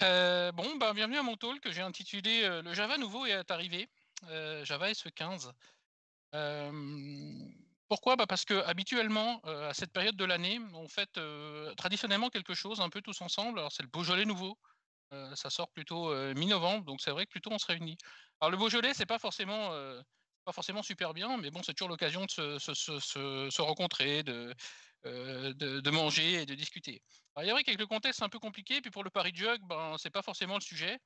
Euh, bon, ben, bienvenue à mon talk que j'ai intitulé euh, Le Java nouveau est arrivé, euh, Java s 15 e pourquoi ben, Parce que habituellement, à cette période de l'année, on fait traditionnellement quelque chose un peu tous ensemble. Alors, c'est le Beaujolais nouveau. ça sort plutôt mi-novembre, donc c'est vrai que plutôt on se réunit. Alors, le Beaujolais, c'est pas forcément. pas forcément super bien, mais bon, c'est toujours l'occasion de se, se, se rencontrer, de, euh, de, manger et de discuter. Alors, il y vrai qu'avec le contexte, c'est un peu compliqué, puis pour le pari jug, ben, ce n'est pas forcément le sujet.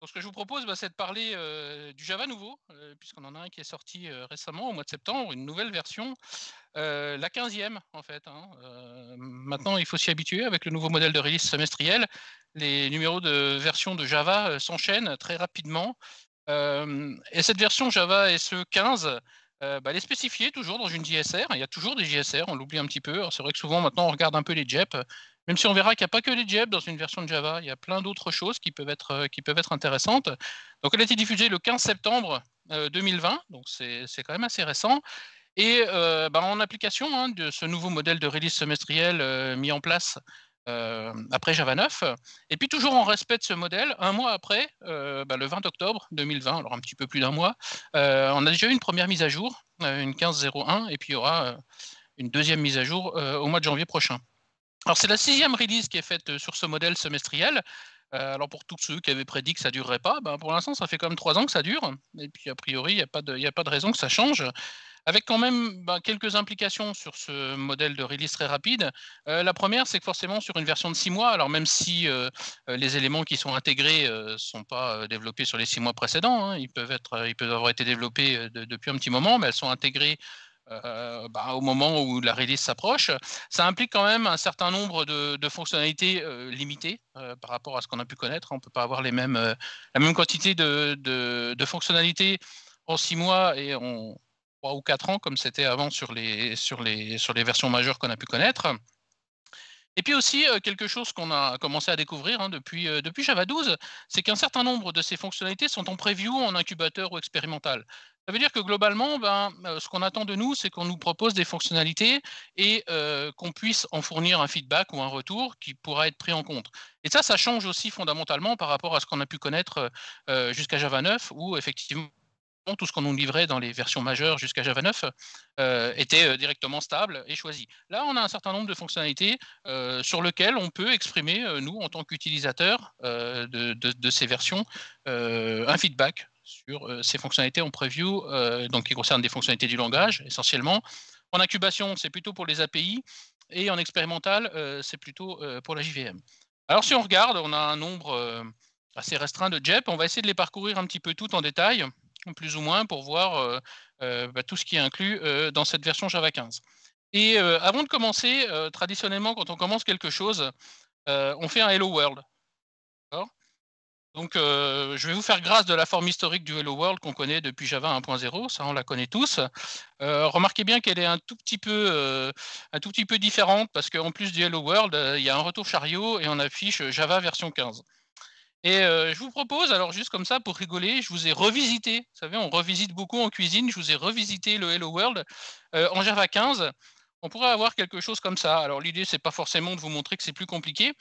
Donc, ce que je vous propose, bah, c'est de parler euh, du Java nouveau, euh, puisqu'on en a un qui est sorti récemment, au mois de septembre, une nouvelle version, la 15e en fait. Hein. maintenant, il faut s'y habituer avec le nouveau modèle de release semestriel. Les numéros de version de Java s'enchaînent très rapidement. et cette version Java SE 15 les euh, bah, toujours dans une JSR. Il y a toujours des JSR, on l'oublie un petit peu. C'est vrai que souvent maintenant on regarde un peu les JEP, même si on verra qu'il n'y a pas que les JEP dans une version de Java. Il y a plein d'autres choses qui peuvent, être, euh, qui peuvent être intéressantes. Donc elle a été diffusée le 15 septembre 2020, euh, donc c'est quand même assez récent. Et bah, en application hein, de ce nouveau modèle de release semestriel mis en place euh, après Java 9. Et puis toujours en respect de ce modèle, un mois après, euh, bah, le 20 octobre 2020, alors un petit peu plus d'un mois, euh, on a déjà eu une première mise à jour, une 15.01, et puis il y aura une deuxième mise à jour au mois de janvier prochain. Alors c'est la sixième release qui est faite sur ce modèle semestriel. alors pour tous ceux qui avaient prédit que ça durerait pas, ben, pour l'instant ça fait quand même trois ans que ça dure, et puis a priori il n'y a, a, pas de raison que ça change avec quand même ben, quelques implications sur ce modèle de release très rapide. Euh, la première, c'est que forcément sur une version de six mois, alors même si euh, euh, les éléments qui sont intégrés ne sont pas développés sur les six mois précédents, hein, ils, peuvent être, ils peuvent avoir été développés depuis un petit moment, mais elles sont intégrées ben, au moment où la release s'approche. Ça implique quand même un certain nombre de, fonctionnalités limitées par rapport à ce qu'on a pu connaître. On ne peut pas avoir les mêmes, la même quantité de, de fonctionnalités en six mois et on, 3 ou quatre ans, comme c'était avant sur les, sur, les, sur les versions majeures qu'on a pu connaître. Et puis aussi, euh, quelque chose qu'on a commencé à découvrir hein, depuis, euh, depuis Java 12, c'est qu'un certain nombre de ces fonctionnalités sont en preview, en incubateur ou expérimental. Ça veut dire que globalement, ben, euh, ce qu'on attend de nous, c'est qu'on nous propose des fonctionnalités et qu'on puisse en fournir un feedback ou un retour qui pourra être pris en compte. Et ça, ça change aussi fondamentalement par rapport à ce qu'on a pu connaître jusqu'à Java 9, où effectivement, tout ce qu'on nous livrait dans les versions majeures jusqu'à Java 9 euh, était euh, directement stable et choisi. Là, on a un certain nombre de fonctionnalités euh, sur lesquelles on peut exprimer, nous, en tant qu'utilisateurs de, ces versions, un feedback sur ces fonctionnalités en preview, donc qui concernent des fonctionnalités du langage essentiellement. En incubation, c'est plutôt pour les API, et en expérimental, c'est plutôt pour la JVM. Alors si on regarde, on a un nombre assez restreint de JEP, on va essayer de les parcourir un petit peu tout en détail plus ou moins, pour voir euh, euh, bah, tout ce qui est inclus euh, dans cette version Java 15. Et avant de commencer, traditionnellement, quand on commence quelque chose, on fait un Hello World. Donc, je vais vous faire grâce de la forme historique du Hello World qu'on connaît depuis Java 1.0, ça on la connaît tous. remarquez bien qu'elle est un tout petit peu, un tout petit peu différente parce qu'en plus du Hello World, il y a un retour chariot et on affiche Java version 15. Et euh, je vous propose, alors juste comme ça, pour rigoler, je vous ai revisité, vous savez, on revisite beaucoup en cuisine, je vous ai revisité le Hello World euh, en Java 15. On pourrait avoir quelque chose comme ça. Alors l'idée, c'est pas forcément de vous montrer que c'est plus compliqué,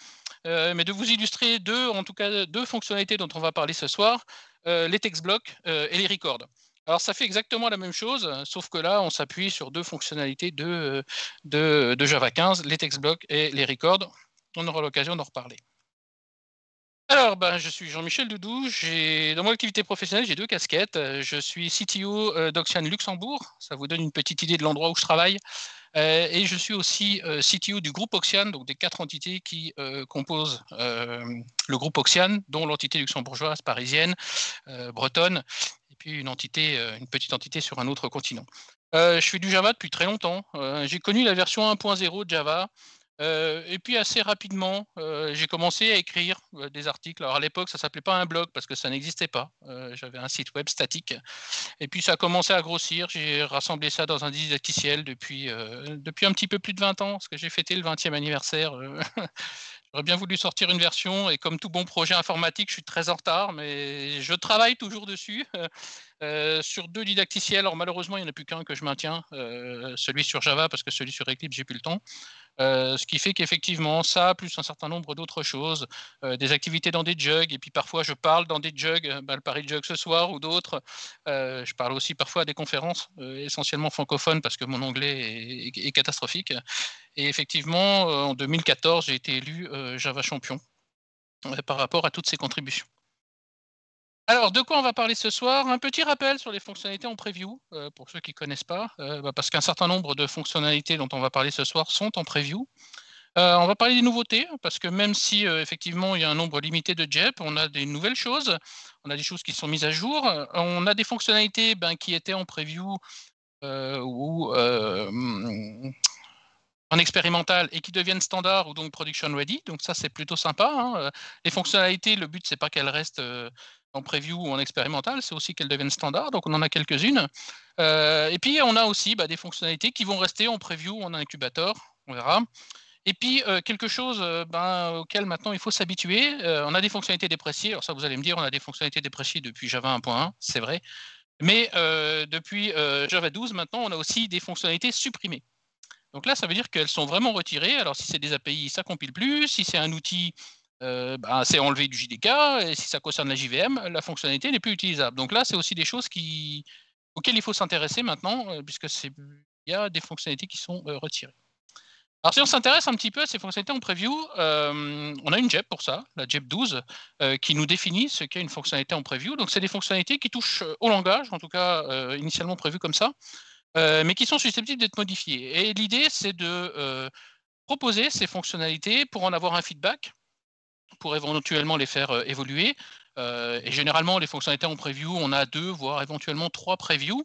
euh, mais de vous illustrer deux, en tout cas deux fonctionnalités dont on va parler ce soir, les text blocks et les records. Alors ça fait exactement la même chose, sauf que là, on s'appuie sur deux fonctionnalités de, de Java 15, les text blocks et les records. On aura l'occasion d'en reparler. Alors, ben, je suis Jean-Michel Doudou. Dans mon activité professionnelle, j'ai deux casquettes. Euh, je suis CTO euh, d'Oxian Luxembourg. Ça vous donne une petite idée de l'endroit où je travaille. Euh, et je suis aussi CTO du groupe Oxian, donc des quatre entités qui composent le groupe Oxian, dont l'entité luxembourgeoise, parisienne, bretonne, et puis une, entité, une petite entité sur un autre continent. je fais du Java depuis très longtemps. j'ai connu la version 1.0 de Java. Euh, et puis assez rapidement, euh, j'ai commencé à écrire euh, des articles. Alors à l'époque, ça s'appelait pas un blog parce que ça n'existait pas. J'avais un site web statique. Et puis ça a commencé à grossir. J'ai rassemblé ça dans un didacticiel depuis, depuis un petit peu plus de 20 ans, parce que j'ai fêté le 20e anniversaire. J'aurais bien voulu sortir une version et comme tout bon projet informatique, je suis très en retard, mais je travaille toujours dessus. Euh, sur deux didacticiels, alors malheureusement, il n'y en a plus qu'un que je maintiens, euh, celui sur Java, parce que celui sur Eclipse, j'ai plus le temps. Euh, ce qui fait qu'effectivement, ça, plus un certain nombre d'autres choses, des activités dans des jugs, et puis parfois je parle dans des jugs, bah, le Paris Jug ce soir ou d'autres. je parle aussi parfois à des conférences, essentiellement francophones, parce que mon anglais est catastrophique. Et effectivement, en 2014, j'ai été élu Java champion par rapport à toutes ces contributions. Alors, de quoi on va parler ce soir Un petit rappel sur les fonctionnalités en preview, euh, pour ceux qui ne connaissent pas, euh, bah, parce qu'un certain nombre de fonctionnalités dont on va parler ce soir sont en preview. Euh, on va parler des nouveautés, parce que même si effectivement il y a un nombre limité de JEP, on a des nouvelles choses, on a des choses qui sont mises à jour, on a des fonctionnalités ben, qui étaient en preview ou en expérimental et qui deviennent standard ou donc production ready. Donc ça c'est plutôt sympa. Hein. Les fonctionnalités, le but c'est pas qu'elles restent en preview ou en expérimental, c'est aussi qu'elles deviennent standards, donc on en a quelques-unes. Euh, et puis on a aussi bah, des fonctionnalités qui vont rester en preview ou en incubateur. on verra. Et puis euh, quelque chose euh, ben, auquel maintenant il faut s'habituer, on a des fonctionnalités dépréciées, alors ça vous allez me dire, on a des fonctionnalités dépréciées depuis Java 1.1, c'est vrai, mais depuis Java 12 maintenant, on a aussi des fonctionnalités supprimées. Donc là, ça veut dire qu'elles sont vraiment retirées. Alors si c'est des API, ça compile plus. Si c'est un outil, euh, ben, c'est enlevé du JDK, et si ça concerne la JVM, la fonctionnalité n'est plus utilisable. Donc là, c'est aussi des choses auxquelles il faut s'intéresser maintenant, euh, puisqu'il il y a des fonctionnalités qui sont euh, retirées. Alors si on s'intéresse un petit peu à ces fonctionnalités en preview, on a une JEP pour ça, la JEP 12, qui nous définit ce qu'est une fonctionnalité en preview. Donc c'est des fonctionnalités qui touchent au langage, en tout cas initialement prévu comme ça, mais qui sont susceptibles d'être modifiées. Et l'idée, c'est de proposer ces fonctionnalités pour en avoir un feedback pour éventuellement les faire euh, évoluer. Euh, et généralement, les fonctionnalités en preview, on a deux, voire éventuellement trois previews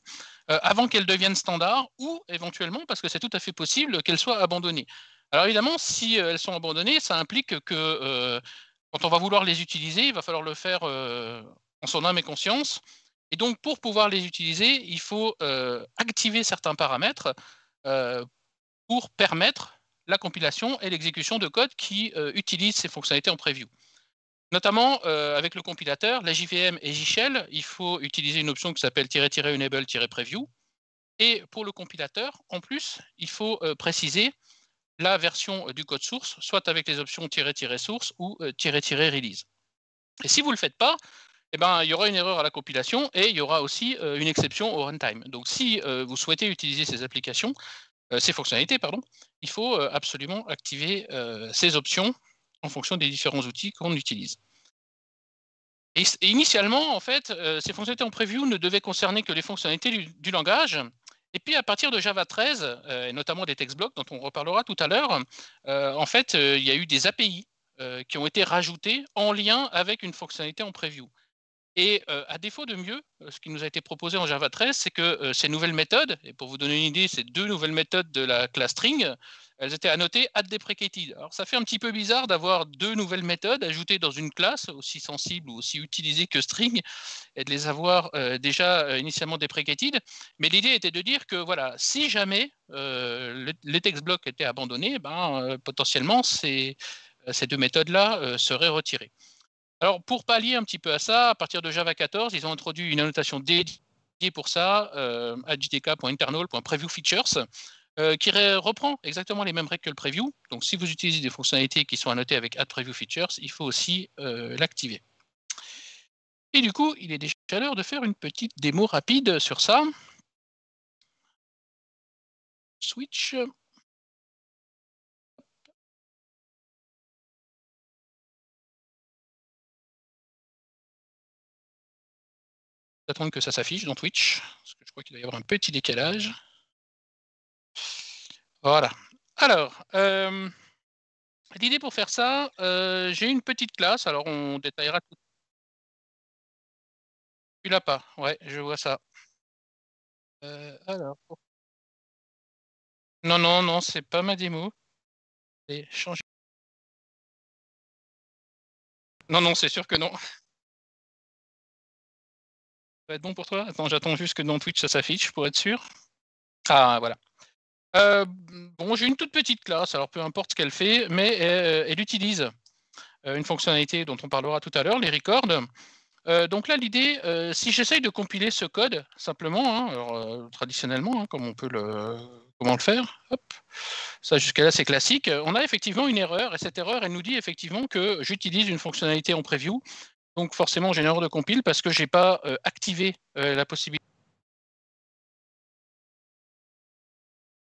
euh, avant qu'elles deviennent standards ou éventuellement, parce que c'est tout à fait possible, qu'elles soient abandonnées. Alors évidemment, si elles sont abandonnées, ça implique que quand on va vouloir les utiliser, il va falloir le faire en son âme et conscience. Et donc, pour pouvoir les utiliser, il faut activer certains paramètres pour permettre la compilation et l'exécution de code qui utilise euh, utilisent ces fonctionnalités en preview. Notamment, euh, avec le compilateur, la JVM et JShell, il faut utiliser une option qui s'appelle -enable-preview. Et pour le compilateur, en plus, il faut euh, préciser la version du code source, soit avec les options -source ou -release. Et si vous ne le faites pas, eh ben, il y aura une erreur à la compilation et il y aura aussi une exception au runtime. Donc si vous souhaitez utiliser ces applications, euh, ces fonctionnalités, pardon, il faut euh, absolument activer euh, ces options en fonction des différents outils qu'on utilise. Et, initialement, en fait, ces fonctionnalités en preview ne devaient concerner que les fonctionnalités du, langage, et puis à partir de Java 13, et notamment des text blocks dont on reparlera tout à l'heure, en fait, il y a eu des API qui ont été rajoutées en lien avec une fonctionnalité en preview. Et euh, à défaut de mieux, euh, ce qui nous a été proposé en Java 13, c'est que euh, ces nouvelles méthodes, et pour vous donner une idée, ces deux nouvelles méthodes de la classe string, elles étaient annotées at deprecated. Alors ça fait un petit peu bizarre d'avoir deux nouvelles méthodes ajoutées dans une classe aussi sensible ou aussi utilisée que string et de les avoir déjà initialement deprecated. Mais l'idée était de dire que voilà, si jamais les text blocs étaient abandonnés, ben, potentiellement ces deux méthodes-là seraient retirées. Alors, pour pallier un petit peu à ça, à partir de Java 14, ils ont introduit une annotation dédiée pour ça, euh, euh qui reprend exactement les mêmes règles que le preview. Donc, si vous utilisez des fonctionnalités qui sont annotées avec add il faut aussi euh, l'activer. Et du coup, il est déjà l'heure de faire une petite démo rapide sur ça. Switch. attendre que ça s'affiche dans Twitch, parce que je crois qu'il doit y avoir un petit décalage. Voilà. Alors, euh, l'idée pour faire ça, euh, j'ai une petite classe, alors on détaillera tout. Tu l'as pas, ouais, je vois ça. Euh, alors. Non, non, non, c'est pas ma démo. Non, non, c'est sûr que non va être bon pour toi Attends, j'attends juste que dans Twitch ça s'affiche pour être sûr. Ah, voilà. Euh, bon, j'ai une toute petite classe, alors peu importe ce qu'elle fait, mais euh, elle, utilise euh, une fonctionnalité dont on parlera tout à l'heure, les records. donc là, l'idée, si j'essaye de compiler ce code simplement, hein, traditionnellement, hein, comme on peut le, comment le faire, ça jusqu'à là c'est classique, on a effectivement une erreur, et cette erreur, elle nous dit effectivement que j'utilise une fonctionnalité en preview donc forcément, j'ai une erreur de compile parce que je n'ai pas euh, activé euh, la possibilité.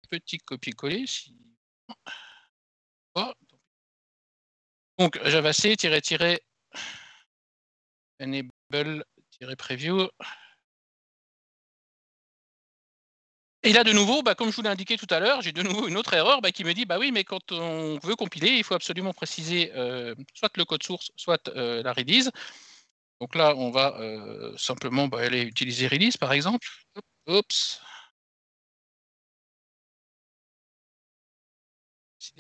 Petit copier-coller. Si... Oh. Donc javac-enable-preview. Et là, de nouveau, bah, comme je vous l'ai indiqué tout à l'heure, j'ai de nouveau une autre erreur bah, qui me dit bah oui, mais quand on veut compiler, il faut absolument préciser euh, soit le code source, soit euh, la release. Donc là, on va euh, simplement bah, aller utiliser release par exemple. Oups.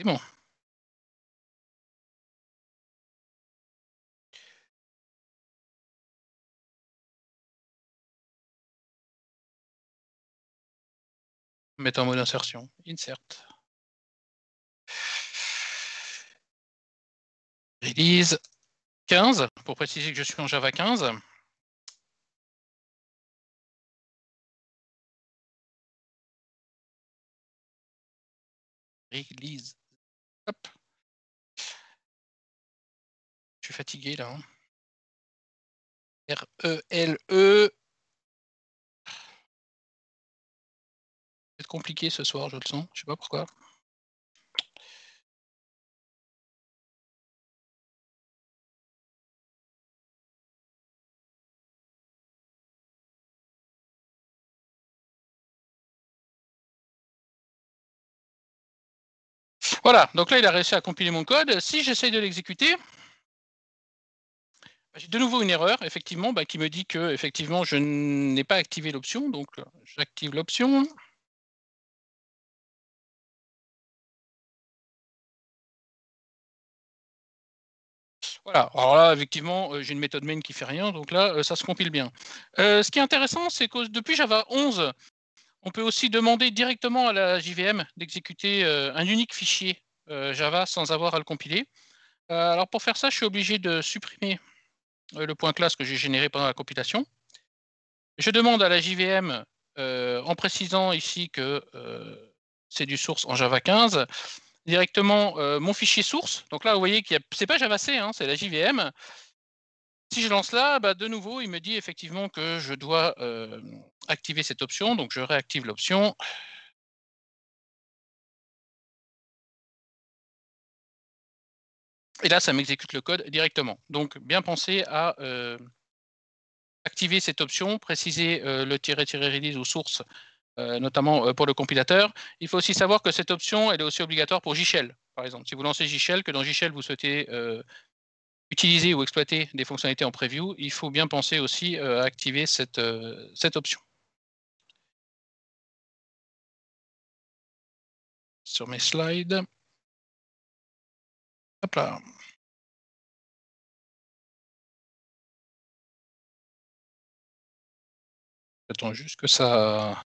bon mettre en mode insertion. Insert. Release 15, pour préciser que je suis en Java 15. Release. Hop. Je suis fatigué là. Hein. R-E-L-E. e l e compliqué ce soir, je le sens. Je ne sais pas pourquoi. Voilà, donc là, il a réussi à compiler mon code. Si j'essaye de l'exécuter, bah, j'ai de nouveau une erreur, effectivement, bah, qui me dit que effectivement, je n'ai pas activé l'option. Donc, j'active l'option. Voilà, alors là, effectivement, euh, j'ai une méthode main qui fait rien, donc là, euh, ça se compile bien. Euh, ce qui est intéressant, c'est que depuis Java 11, on peut aussi demander directement à la JVM d'exécuter un unique fichier Java sans avoir à le compiler. alors pour faire ça, je suis obligé de supprimer le point classe que j'ai généré pendant la compilation. Je demande à la JVM, en précisant ici que c'est du source en Java 15, directement euh, mon fichier source. Donc là, vous voyez ce n'est pas Java C, hein, c'est la JVM. Si je lance là, bah, de nouveau, il me dit effectivement que je dois euh, activer cette option. Donc je réactive l'option. Et là, ça m'exécute le code directement. Donc, bien penser à euh, activer cette option, préciser le tiret-release ou source euh, notamment euh, pour le compilateur. Il faut aussi savoir que cette option, elle est aussi obligatoire pour JShell, par exemple. Si vous lancez JShell, que dans JShell, vous souhaitez euh, utiliser ou exploiter des fonctionnalités en preview, il faut bien penser aussi à activer cette, cette option. Sur mes slides. Hop là. J'attends juste que ça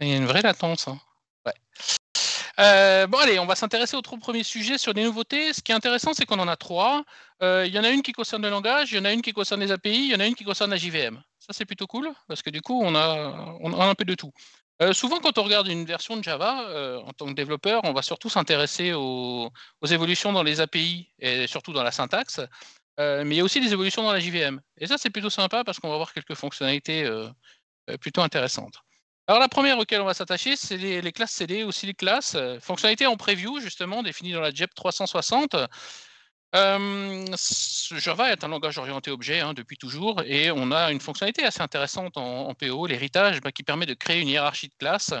Il y a une vraie latence. Hein. Euh, bon, allez, on va s'intéresser au trois premiers sujets sur les nouveautés. Ce qui est intéressant, c'est qu'on en a trois. Euh, il y en a une qui concerne le langage, il y en a une qui concerne les API, il y en a une qui concerne la JVM. Ça, c'est plutôt cool, parce que du coup, on a, un peu de tout. Euh, souvent, quand on regarde une version de Java, en tant que développeur, on va surtout s'intéresser aux, évolutions dans les API et surtout dans la syntaxe. Euh, mais il y a aussi des évolutions dans la JVM. Et ça, c'est plutôt sympa parce qu'on va voir quelques fonctionnalités euh, euh, plutôt intéressantes. Alors la première auquel on va s'attacher, c'est les, classes CD, aussi les classes. fonctionnalités en preview, justement, définies dans la JEP 360. Java est un langage orienté objet hein, depuis toujours et on a une fonctionnalité assez intéressante en, PO, l'héritage, bah, qui permet de créer une hiérarchie de classes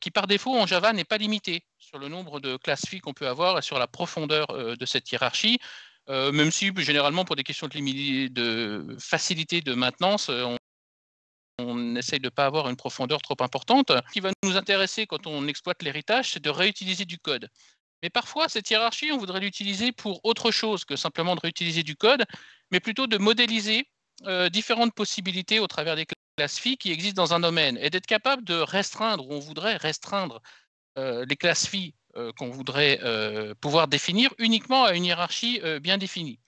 qui par défaut en Java n'est pas limitée sur le nombre de classes filles qu'on peut avoir et sur la profondeur de cette hiérarchie. Euh, même si généralement pour des questions de, facilité de maintenance, euh, on, on essaye de ne pas avoir une profondeur trop importante. Ce qui va nous intéresser quand on exploite l'héritage, c'est de réutiliser du code. Mais parfois, cette hiérarchie, on voudrait l'utiliser pour autre chose que simplement de réutiliser du code, mais plutôt de modéliser euh, différentes possibilités au travers des classes filles qui existent dans un domaine et d'être capable de restreindre, ou on voudrait restreindre les classes filles. Euh, qu'on voudrait euh, pouvoir définir uniquement à une hiérarchie euh, bien définie.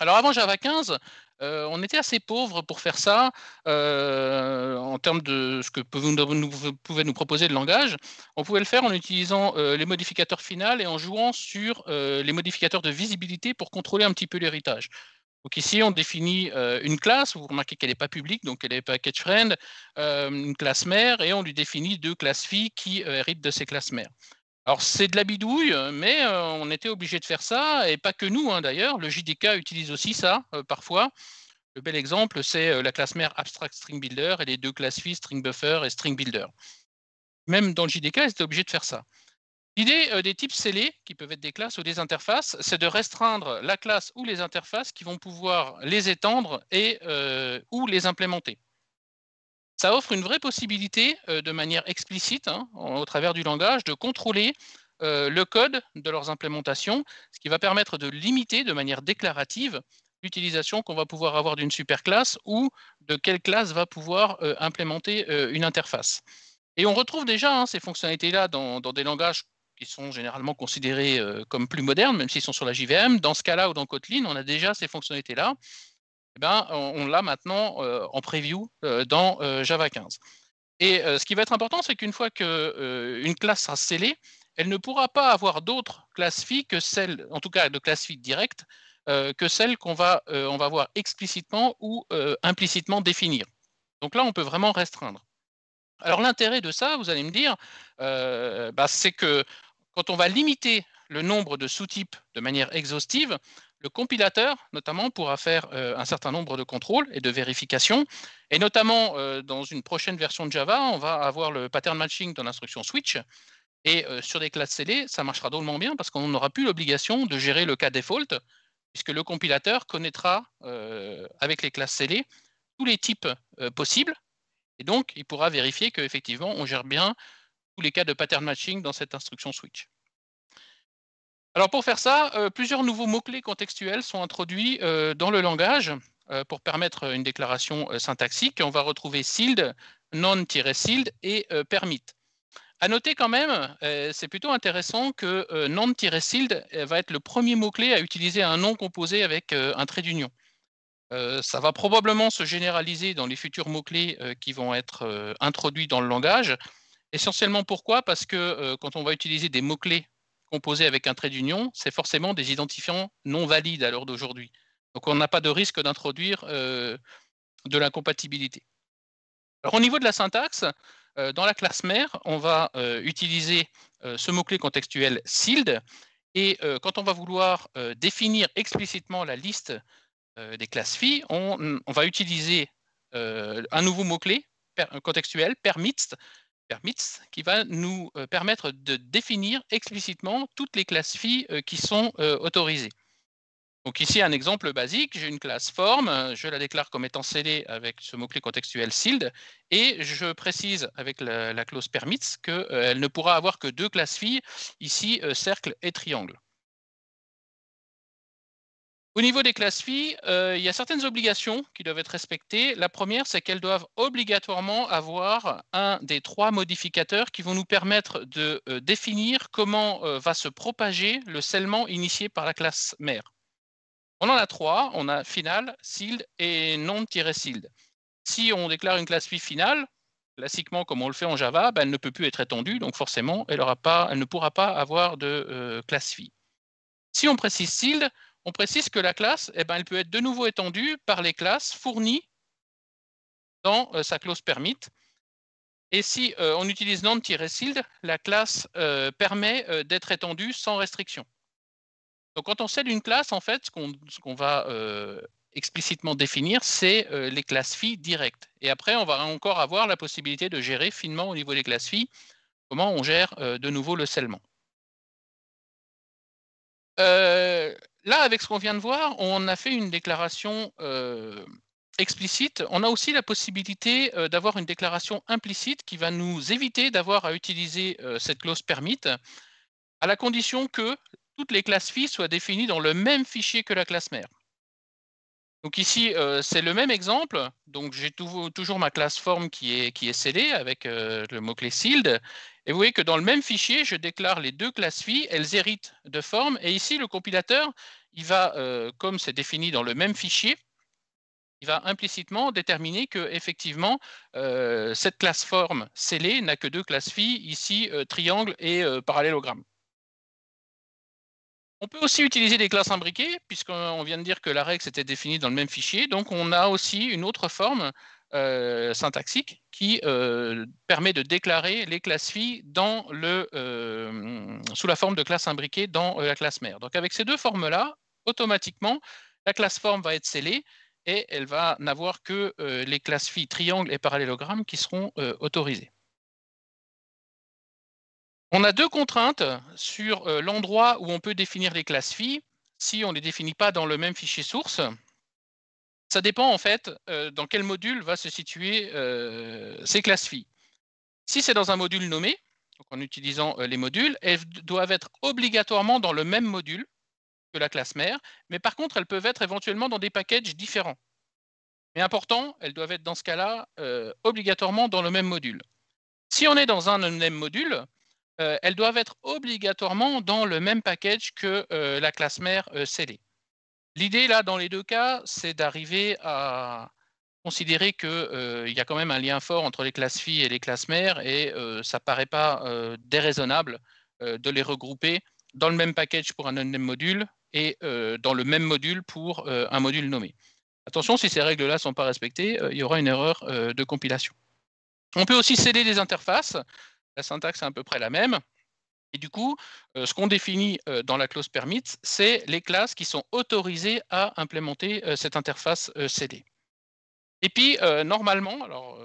Alors avant Java 15, on était assez pauvre pour faire ça en termes de ce que pouvait nous, nous, pouvait nous, proposer le langage. On pouvait le faire en utilisant les modificateurs finaux et en jouant sur les modificateurs de visibilité pour contrôler un petit peu l'héritage. Donc ici, on définit une classe, vous remarquez qu'elle n'est pas publique, donc elle est package friend, une classe mère, et on lui définit deux classes filles qui héritent de ces classes mères. Alors c'est de la bidouille, euh, mais euh, on était obligé de faire ça, et pas que nous hein, d'ailleurs. Le JDK utilise aussi ça euh, parfois. Le bel exemple, c'est la classe mère AbstractStringBuilder Builder et les deux classes filles String Buffer et String Même dans le JDK, ils étaient obligés de faire ça. L'idée des types scellés, qui peuvent être des classes ou des interfaces, c'est de restreindre la classe ou les interfaces qui vont pouvoir les étendre et ou les implémenter ça offre une vraie possibilité, euh, de manière explicite, hein, au travers du langage, de contrôler euh, le code de leurs implémentations, ce qui va permettre de limiter de manière déclarative l'utilisation qu'on va pouvoir avoir d'une superclasse ou de quelle classe va pouvoir euh, implémenter une interface. Et on retrouve déjà hein, ces fonctionnalités-là dans, des langages qui sont généralement considérés comme plus modernes, même s'ils sont sur la JVM. Dans ce cas-là ou dans Kotlin, on a déjà ces fonctionnalités-là. Eh ben, on, l'a maintenant euh, en preview euh, dans euh, Java 15. Et ce qui va être important, c'est qu'une fois qu'une classe sera scellée, elle ne pourra pas avoir d'autres classes que celles, en tout cas de classes phi directes, que celles qu'on va, voir explicitement ou implicitement définir. Donc là, on peut vraiment restreindre. Alors l'intérêt de ça, vous allez me dire, bah, c'est que quand on va limiter le nombre de sous-types de manière exhaustive, le compilateur, notamment, pourra faire euh, un certain nombre de contrôles et de vérifications. Et notamment, euh, dans une prochaine version de Java, on va avoir le pattern matching dans l'instruction switch. Et euh, sur des classes scellées, ça marchera drôlement bien parce qu'on n'aura plus l'obligation de gérer le cas default, puisque le compilateur connaîtra, avec les classes scellées, tous les types possibles. Et donc, il pourra vérifier qu'effectivement, on gère bien tous les cas de pattern matching dans cette instruction switch. Alors pour faire ça, euh, plusieurs nouveaux mots-clés contextuels sont introduits euh, dans le langage euh, pour permettre une déclaration syntaxique. On va retrouver SILD, non-SILD et permit. À noter quand même, c'est plutôt intéressant que non-SILD va être le premier mot-clé à utiliser un nom composé avec un trait d'union. ça va probablement se généraliser dans les futurs mots-clés qui vont être introduits dans le langage. Essentiellement pourquoi Parce que quand on va utiliser des mots-clés composé avec un trait d'union, c'est forcément des identifiants non valides à l'heure d'aujourd'hui. Donc on n'a pas de risque d'introduire euh, de l'incompatibilité. Alors au niveau de la syntaxe, euh, dans la classe mère, on va euh, utiliser ce mot-clé contextuel SILD, et quand on va vouloir définir explicitement la liste des classes filles, on, on va utiliser un nouveau mot-clé contextuel, permits, permits qui va nous euh, permettre de définir explicitement toutes les classes filles euh, qui sont euh, autorisées. Donc ici, un exemple basique, j'ai une classe Forme. je la déclare comme étant scellée avec ce mot-clé contextuel sealed, et je précise avec la, la clause permits qu'elle ne pourra avoir que deux classes filles, ici cercle et triangle. Au niveau des classes filles, euh, il y a certaines obligations qui doivent être respectées. La première, c'est qu'elles doivent obligatoirement avoir un des trois modificateurs qui vont nous permettre de euh, définir comment euh, va se propager le scellement initié par la classe mère. On en a trois, on a final, sealed et non-sealed. Si on déclare une classe fille finale, classiquement comme on le fait en Java, ben, elle ne peut plus être étendue, donc forcément, elle, ne pourra pas avoir de classe fille. Si on précise sealed, on précise que la classe, eh ben, elle peut être de nouveau étendue par les classes fournies dans euh, sa clause permit. Et si euh, on utilise non-sild, la classe euh, permet d'être étendue sans restriction. Donc quand on cède une classe, en fait, ce qu'on va explicitement définir, c'est les classes filles directes. Et après, on va encore avoir la possibilité de gérer finement au niveau des classes filles comment on gère de nouveau le scellement. Euh, là, avec ce qu'on vient de voir, on a fait une déclaration euh, explicite. On a aussi la possibilité euh, d'avoir une déclaration implicite qui va nous éviter d'avoir à utiliser cette clause permit, à la condition que toutes les classes filles soient définies dans le même fichier que la classe mère. Donc ici, euh, c'est le même exemple. Donc j'ai toujours ma classe Forme qui est, qui est scellée avec euh, le mot-clé sealed. Et vous voyez que dans le même fichier, je déclare les deux classes Phi, elles héritent de forme. Et ici, le compilateur, il va, euh, comme c'est défini dans le même fichier, il va implicitement déterminer que effectivement cette classe forme scellée n'a que deux classes Phi, ici triangle et parallélogramme. On peut aussi utiliser des classes imbriquées, puisqu'on vient de dire que la règle s'était définie dans le même fichier. Donc, on a aussi une autre forme euh, syntaxique qui euh, permet de déclarer les classes filles dans le, euh, sous la forme de classes imbriquées dans la classe mère. Donc, avec ces deux formes-là, automatiquement, la classe forme va être scellée et elle va n'avoir que les classes filles triangle et parallélogramme qui seront autorisées. On a deux contraintes sur euh, l'endroit où on peut définir les classes phi si on ne les définit pas dans le même fichier source. Ça dépend en fait euh, dans quel module va se situer euh, ces classes phi. Si c'est dans un module nommé, en utilisant les modules, elles doivent être obligatoirement dans le même module que la classe mère, mais par contre elles peuvent être éventuellement dans des packages différents. Mais important, elles doivent être dans ce cas-là obligatoirement dans le même module. Si on est dans un même module, euh, elles doivent être obligatoirement dans le même package que euh, la classe mère euh, scellée. L'idée, là, dans les deux cas, c'est d'arriver à considérer qu'il y a quand même un lien fort entre les classes filles et les classes mères, et ça ne paraît pas déraisonnable de les regrouper dans le même package pour un même module et dans le même module pour un module nommé. Attention, si ces règles-là ne sont pas respectées, il y aura une erreur de compilation. On peut aussi sceller des interfaces la syntaxe est à peu près la même. Et du coup, euh, ce qu'on définit euh, dans la clause permit, c'est les classes qui sont autorisées à implémenter euh, cette interface CD. Et puis, normalement, alors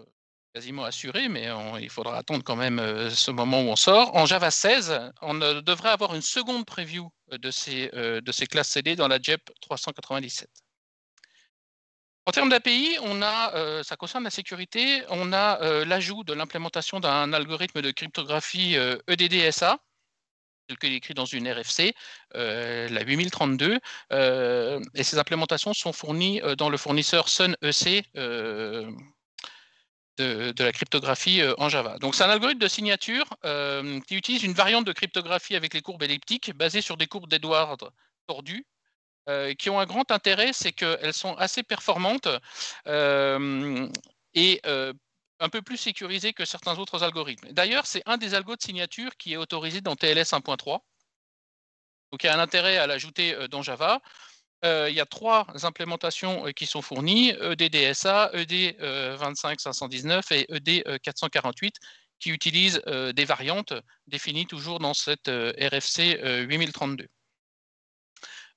quasiment assuré, mais il faudra attendre quand même ce moment où on sort, en Java 16, on devrait avoir une seconde preview de ces, de ces classes CD dans la JEP e 397. En termes d'API, on a, euh, ça concerne la sécurité, on a euh, l'ajout de l'implémentation d'un algorithme de cryptographie EDDSA, euh, e tel qu'il est écrit dans une RFC, la 8032, et ces implémentations sont fournies dans le fournisseur Sun EC. De, de, la cryptographie en Java. Donc c'est un algorithme de signature qui utilise une variante de cryptographie avec les courbes elliptiques basée sur des courbes d'Edward tordues euh, qui ont un grand intérêt, c'est qu'elles sont assez performantes euh, et euh, un peu plus sécurisées que certains autres algorithmes. D'ailleurs, c'est un des algos de signature qui est autorisé dans TLS 1.3. Donc il y a un intérêt à l'ajouter dans Java. il y a trois implémentations qui sont fournies, EdDSA, ED25519 et ED448, qui utilisent des variantes définies toujours dans cette RFC 8032.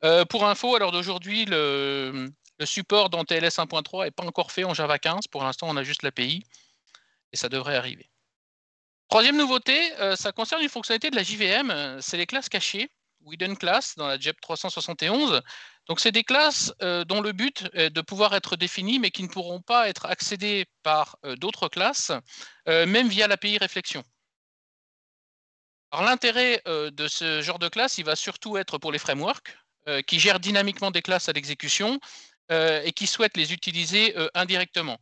Euh, pour info, alors d'aujourd'hui, le, support dans TLS 1.3 n'est pas encore fait en Java 15. Pour l'instant, on a juste l'API et ça devrait arriver. Troisième nouveauté, euh, ça concerne une fonctionnalité de la JVM, euh, c'est les classes cachées, Widen Class dans la JEP 371. Donc, c'est des classes dont le but est de pouvoir être définies, mais qui ne pourront pas être accédées par d'autres classes, même via l'API réflexion. l'intérêt de ce genre de classe, il va surtout être pour les frameworks, euh, qui gèrent dynamiquement des classes à l'exécution euh, et qui souhaitent les utiliser euh, indirectement.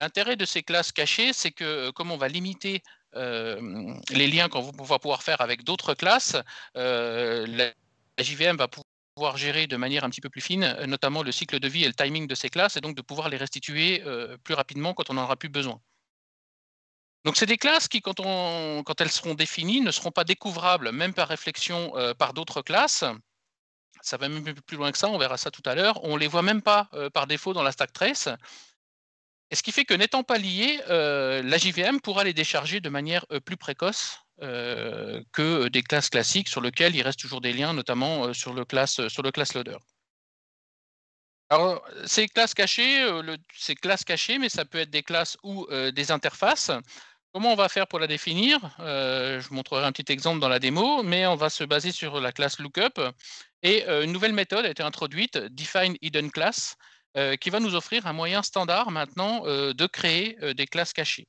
L'intérêt de ces classes cachées, c'est que comme on va limiter les liens qu'on va pouvoir faire avec d'autres classes, la JVM va pouvoir gérer de manière un petit peu plus fine, notamment le cycle de vie et le timing de ces classes, et donc de pouvoir les restituer plus rapidement quand on n'en aura plus besoin. Donc c'est des classes qui, quand, elles seront définies, ne seront pas découvrables, même par réflexion, par d'autres classes ça va même plus loin que ça, on verra ça tout à l'heure, on ne les voit même pas euh, par défaut dans la stack trace. Et ce qui fait que n'étant pas lié, euh, la JVM pourra les décharger de manière euh, plus précoce que des classes classiques sur lesquelles il reste toujours des liens, notamment sur, le class, sur le class loader. Alors, ces classes cachées, ces classes cachées, mais ça peut être des classes ou des interfaces. Comment on va faire pour la définir euh, Je vous montrerai un petit exemple dans la démo, mais on va se baser sur la classe lookup. Et euh, une nouvelle méthode a été introduite, define hidden class, euh, qui va nous offrir un moyen standard maintenant de créer des classes cachées.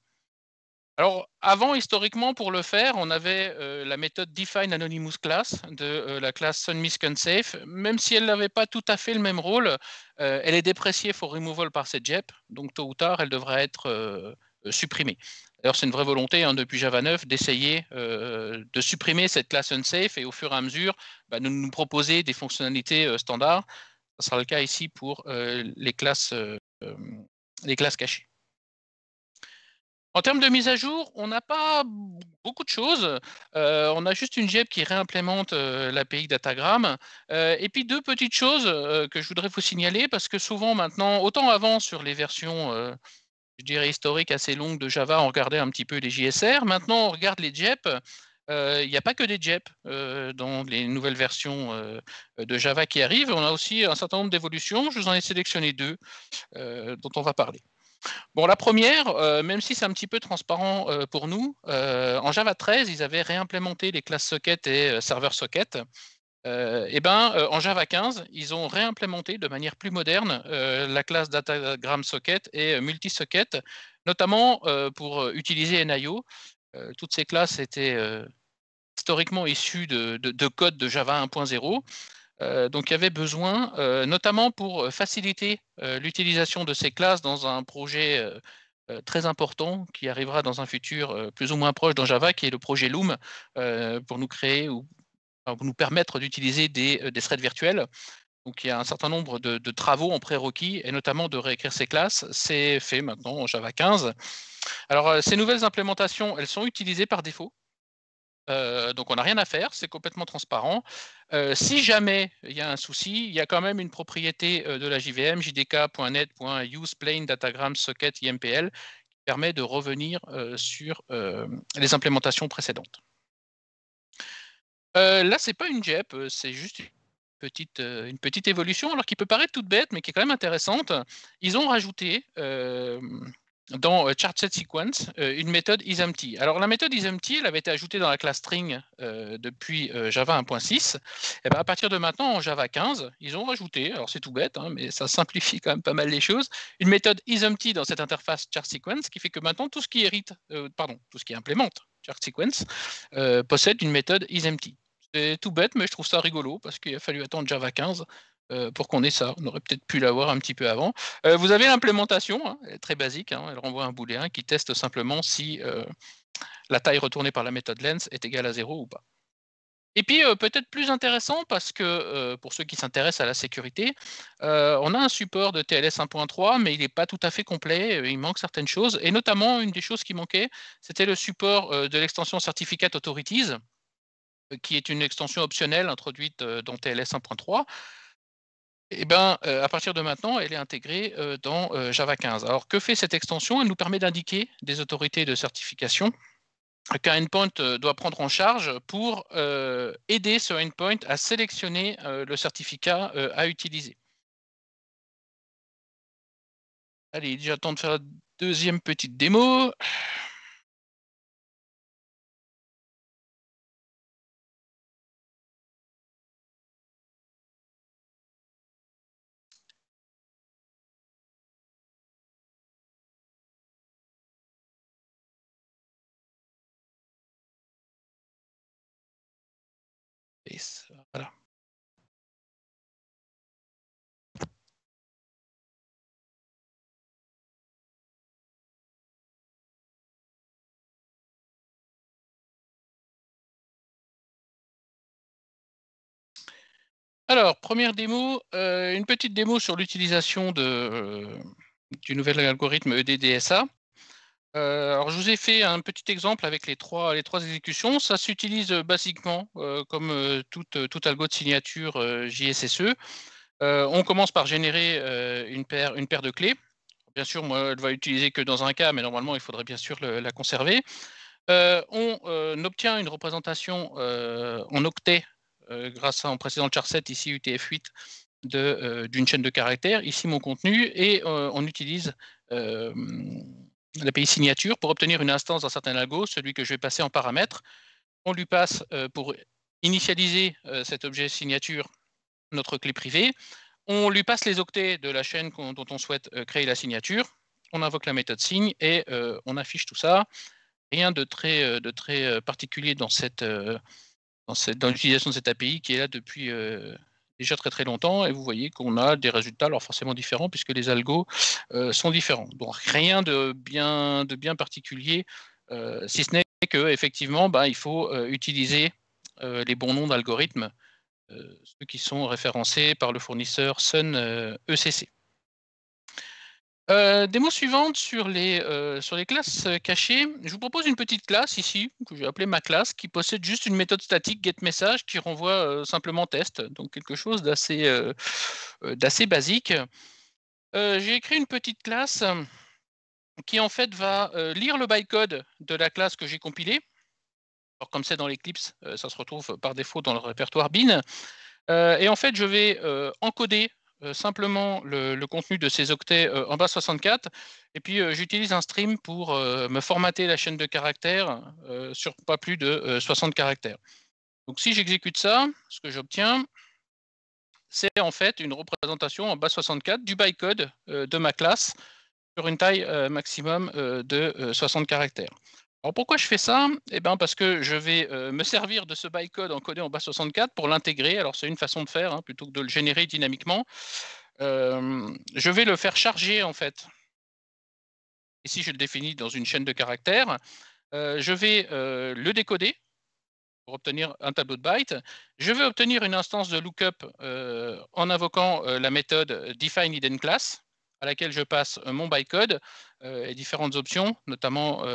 Alors avant, historiquement, pour le faire, on avait la méthode define anonymous class de la classe unsafe Même si elle n'avait pas tout à fait le même rôle, elle est dépréciée for removal par cette JEP, donc tôt ou tard, elle devrait être euh, supprimer. Alors c'est une vraie volonté hein, depuis Java 9 d'essayer euh, de supprimer cette classe unsafe et au fur et à mesure bah, nous proposer des fonctionnalités euh, standards. Ce sera le cas ici pour les, classes, les classes cachées. En termes de mise à jour, on n'a pas beaucoup de choses. on a juste une JEP qui réimplémente l'API Datagram. et puis deux petites choses que je voudrais vous signaler, parce que souvent maintenant, autant avant sur les versions je dirais, historique assez longue de Java, on regardait un petit peu les JSR. Maintenant, on regarde les JEP. Euh, il n'y a pas que des JEP euh, dans les nouvelles versions euh, de Java qui arrivent. On a aussi un certain nombre d'évolutions. Je vous en ai sélectionné deux dont on va parler. Bon, la première, même si c'est un petit peu transparent pour nous, en Java 13, ils avaient réimplémenté les classes socket et Server socket. Euh, eh ben, euh, en Java 15, ils ont réimplémenté de manière plus moderne euh, la classe Datagram Socket et Multisocket, notamment pour utiliser NIO. toutes ces classes étaient historiquement issues de, de, code de Java 1.0. donc, il y avait besoin, notamment pour faciliter l'utilisation de ces classes dans un projet très important qui arrivera dans un futur plus ou moins proche dans Java, qui est le projet Loom, pour nous créer ou nous permettre d'utiliser euh, des, threads virtuels. Donc il y a un certain nombre de, travaux en prérequis, et notamment de réécrire ces classes. C'est fait maintenant en Java 15. Alors euh, ces nouvelles implémentations, elles sont utilisées par défaut. Euh, donc on n'a rien à faire, c'est complètement transparent. si jamais il y a un souci, il y a quand même une propriété de la JVM, jdk.net.usePlainDatagramSocketImpl, qui permet de revenir sur les implémentations précédentes. Là, euh, là, c'est pas une JEP, euh, c'est juste une petite, euh, évolution, alors qui peut paraître toute bête, mais qui est quand même intéressante. Ils ont rajouté dans ChartSetSequence une méthode isempty. Alors, la méthode isempty, elle avait été ajoutée dans la classe string depuis Java 1.6. Et eh ben, à partir de maintenant, en Java 15, ils ont rajouté, alors c'est tout bête, hein, mais ça simplifie quand même pas mal les choses, une méthode isempty dans cette interface ChartSequence qui fait que maintenant, tout ce qui hérite, pardon, tout ce qui implémente Chart possède une méthode isempty. C'est tout bête, mais je trouve ça rigolo parce qu'il a fallu attendre Java 15 euh, pour qu'on ait ça. On aurait peut-être pu l'avoir un petit peu avant. Euh, vous avez l'implémentation, hein, très basique, hein, elle renvoie un booléen qui teste simplement si euh, la taille retournée par la méthode lens est égale à 0 ou pas. Et puis peut-être plus intéressant parce que pour ceux qui s'intéressent à la sécurité, on a un support de TLS 1.3 mais il n'est pas tout à fait complet, il manque certaines choses et notamment une des choses qui manquait, c'était le support de l'extension Certificate Authorities qui est une extension optionnelle introduite euh, dans TLS 1.3, eh ben, euh, à partir de maintenant, elle est intégrée euh, dans Java 15. Alors, que fait cette extension Elle nous permet d'indiquer des autorités de certification qu'un endpoint doit prendre en charge pour aider ce endpoint à sélectionner le certificat à utiliser. Allez, il de faire la deuxième petite démo. Alors, première démo, euh, une petite démo sur l'utilisation euh, du nouvel algorithme EDDSA. Euh, alors, je vous ai fait un petit exemple avec les trois, les trois exécutions. Ça s'utilise basiquement comme tout, algo de signature JSSE. on commence par générer une, paire, une paire de clés. Bien sûr, moi, elle va utiliser que dans un cas, mais normalement, il faudrait bien sûr la conserver. on obtient une représentation en octet euh, grâce à un précédent charset ici UTF-8, euh, d'une chaîne de caractères, ici mon contenu, et euh, on utilise l'API signature pour obtenir une instance d'un certain algo, celui que je vais passer en paramètre. On lui passe pour initialiser cet objet signature notre clé privée. On lui passe les octets de la chaîne dont on souhaite créer la signature. On invoque la méthode signe et on affiche tout ça. Rien de très, de très particulier dans cette, dans, l'utilisation de cette API qui est là depuis euh, déjà très très longtemps et vous voyez qu'on a des résultats alors forcément différents puisque les algos euh, sont différents. Donc rien de bien, de bien particulier, euh, si ce n'est qu'effectivement bah, il faut utiliser les bons noms d'algorithmes, ceux qui sont référencés par le fournisseur Sun ECC. E euh, démo suivante euh, sur les, classes euh, cachées. Je vous propose une petite classe ici, que j'ai appelée ma classe, qui possède juste une méthode statique getMessage qui renvoie euh, simplement test, donc quelque chose d'assez basique. J'ai écrit une petite classe qui en fait va lire le bytecode de la classe que j'ai compilée. comme c'est dans l'Eclipse, ça se retrouve par défaut dans le répertoire bin. et en fait, je vais encoder euh, simplement le, contenu de ces octets euh, en bas 64, et puis euh, j'utilise un stream pour me formater la chaîne de caractères sur pas plus de 60 caractères. Donc si j'exécute ça, ce que j'obtiens, c'est en fait une représentation en bas 64 du bytecode de ma classe sur une taille maximum de 60 caractères. Alors pourquoi je fais ça Eh bien parce que je vais euh, me servir de ce bytecode encodé en base 64 pour l'intégrer. Alors c'est une façon de faire, hein, plutôt que de le générer dynamiquement. Euh, je vais le faire charger en fait. Ici je le définis dans une chaîne de caractères. Euh, je vais le décoder pour obtenir un tableau de bytes. Je vais obtenir une instance de lookup en invoquant la méthode defineIdenClass à laquelle je passe mon bytecode et différentes options, notamment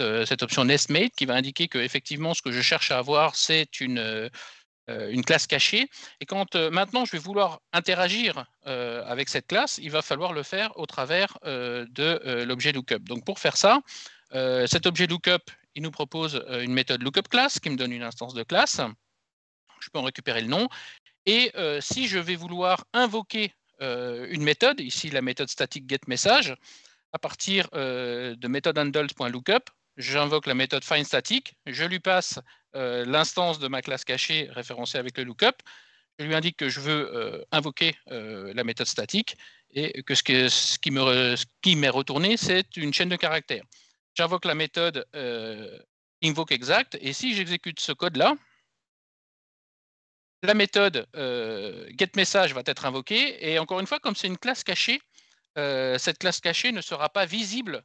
euh, cette, option NestMate qui va indiquer que effectivement ce que je cherche à avoir, c'est une, euh, euh, classe cachée. Et quand maintenant je vais vouloir interagir avec cette classe, il va falloir le faire au travers de l'objet lookup. Donc pour faire ça, cet objet lookup, il nous propose une méthode lookup class qui me donne une instance de classe. Je peux en récupérer le nom. Et si je vais vouloir invoquer une méthode, ici la méthode statique getMessage, à partir euh, de handle.lookup, j'invoque la méthode findStatic, je lui passe euh, l'instance de ma classe cachée référencée avec le lookup, je lui indique que je veux euh, invoquer euh, la méthode statique et que ce, qui m'est retourné, c'est une chaîne de caractères. J'invoque la méthode invoke et si j'exécute ce code-là, la méthode getMessage va être invoquée et encore une fois, comme c'est une classe cachée, euh, cette classe cachée ne sera pas visible,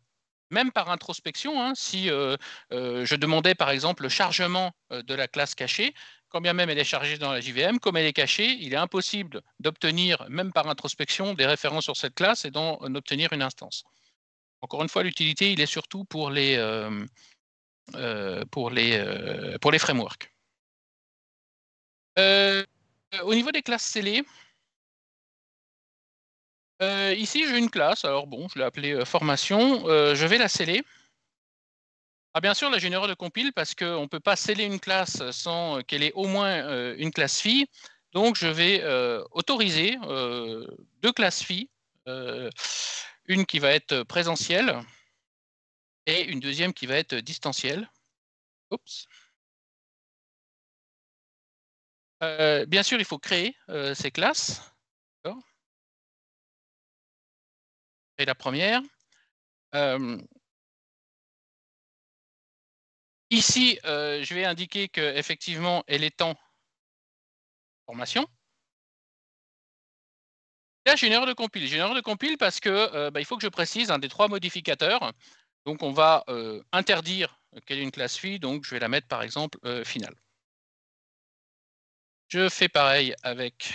même par introspection. Hein, si euh, euh, je demandais par exemple le chargement de la classe cachée, quand bien même elle est chargée dans la JVM, comme elle est cachée, il est impossible d'obtenir, même par introspection, des références sur cette classe et d'en obtenir une instance. Encore une fois, l'utilité, il est surtout pour les, pour pour les frameworks. au niveau des classes scellées, euh, ici, j'ai une classe. Alors bon, je l'ai appelée euh, formation. Euh, je vais la sceller. Ah, bien sûr, la j'ai de compile parce qu'on ne peut pas sceller une classe sans qu'elle ait au moins une classe fille. Donc, je vais autoriser deux classes filles. une qui va être présentielle et une deuxième qui va être distancielle. Oups. bien sûr, il faut créer ces classes. et la première. Euh, ici, euh, je vais indiquer qu'effectivement, elle est en formation. Là, j'ai une erreur de compile. J'ai une erreur de compile parce que euh, bah, il faut que je précise un des trois modificateurs. Donc, on va interdire qu'elle ait une classe fille. Donc, je vais la mettre, par exemple, finale. Je fais pareil avec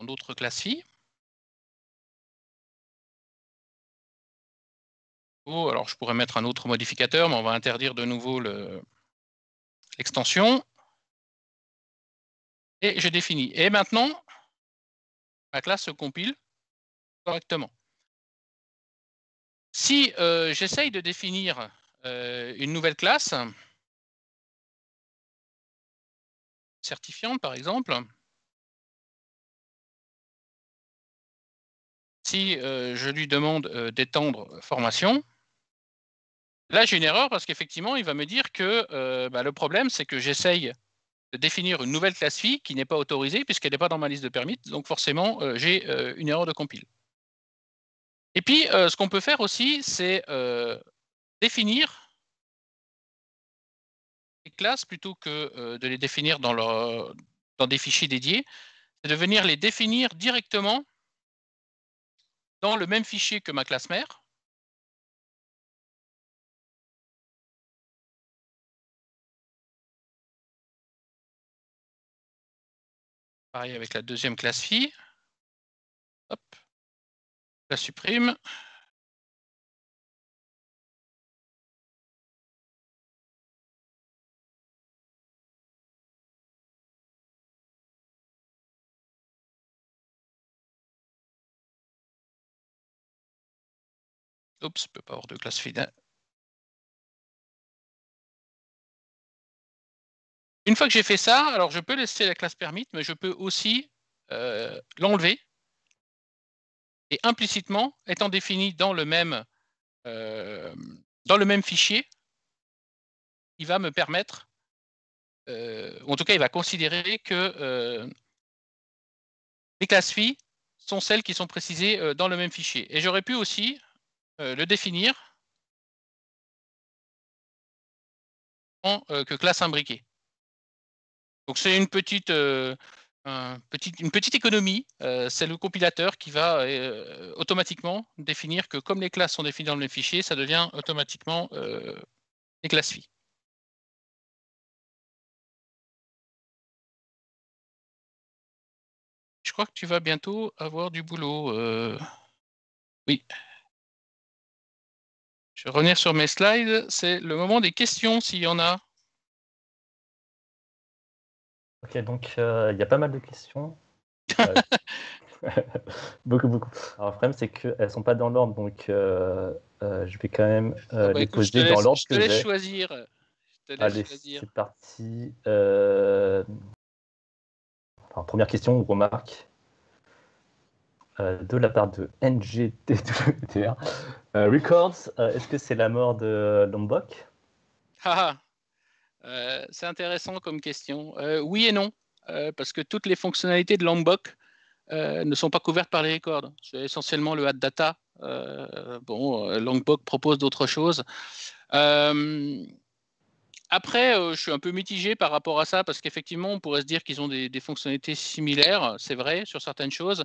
d'autres classes filles. alors je pourrais mettre un autre modificateur, mais on va interdire de nouveau l'extension. et je définis. Et maintenant, ma classe se compile correctement. Si euh, j'essaye de définir euh, une nouvelle classe, certifiante par exemple, si euh, je lui demande d'étendre formation, Là, j'ai une erreur parce qu'effectivement, il va me dire que euh, bah, le problème, c'est que j'essaye de définir une nouvelle classe fille qui n'est pas autorisée puisqu'elle n'est pas dans ma liste de permis. Donc forcément, euh, j'ai euh, une erreur de compile. Et puis, ce qu'on peut faire aussi, c'est définir les classes plutôt que de les définir dans des fichiers dédiés, c'est de venir les définir directement dans le même fichier que ma classe mère Pareil avec la deuxième classe fille Hop. Je la supprime. Oups, je ne pas avoir de classe finale. Une fois que j'ai fait ça, alors je peux laisser la classe permit, mais je peux aussi euh, l'enlever. Et implicitement, étant défini dans le même, euh, dans le même fichier, il va me permettre, euh, en tout cas, il va considérer que les classes filles sont celles qui sont précisées dans le même fichier. Et j'aurais pu aussi le définir en que classe imbriquée. Donc c'est une petite, euh, une petite économie. Euh, c'est le compilateur qui va euh, automatiquement définir que comme les classes sont définies dans le même fichier, ça devient automatiquement les classes filles. Je crois que tu vas bientôt avoir du boulot. Oui. Je vais revenir sur mes slides. C'est le moment des questions s'il y en a. Ok, donc euh, il y a pas mal de questions. Euh, beaucoup, beaucoup. Alors, le problème, c'est qu'elles ne sont pas dans l'ordre, donc euh, je vais quand même ah bah, les poser dans l'ordre. Je te laisse choisir. Je Allez, c'est parti. première question ou remarque de la part de NGTWTR. Records, est-ce que c'est la mort de Lombok ah, ah. Euh, c'est intéressant comme question. Euh, oui et non, euh, parce que toutes les fonctionnalités de euh, ne sont pas couvertes par les records. C'est essentiellement le add data. bon, propose d'autres choses. après, je suis un peu mitigé par rapport à ça, parce qu'effectivement, on pourrait se dire qu'ils ont des fonctionnalités similaires, c'est vrai, sur certaines choses.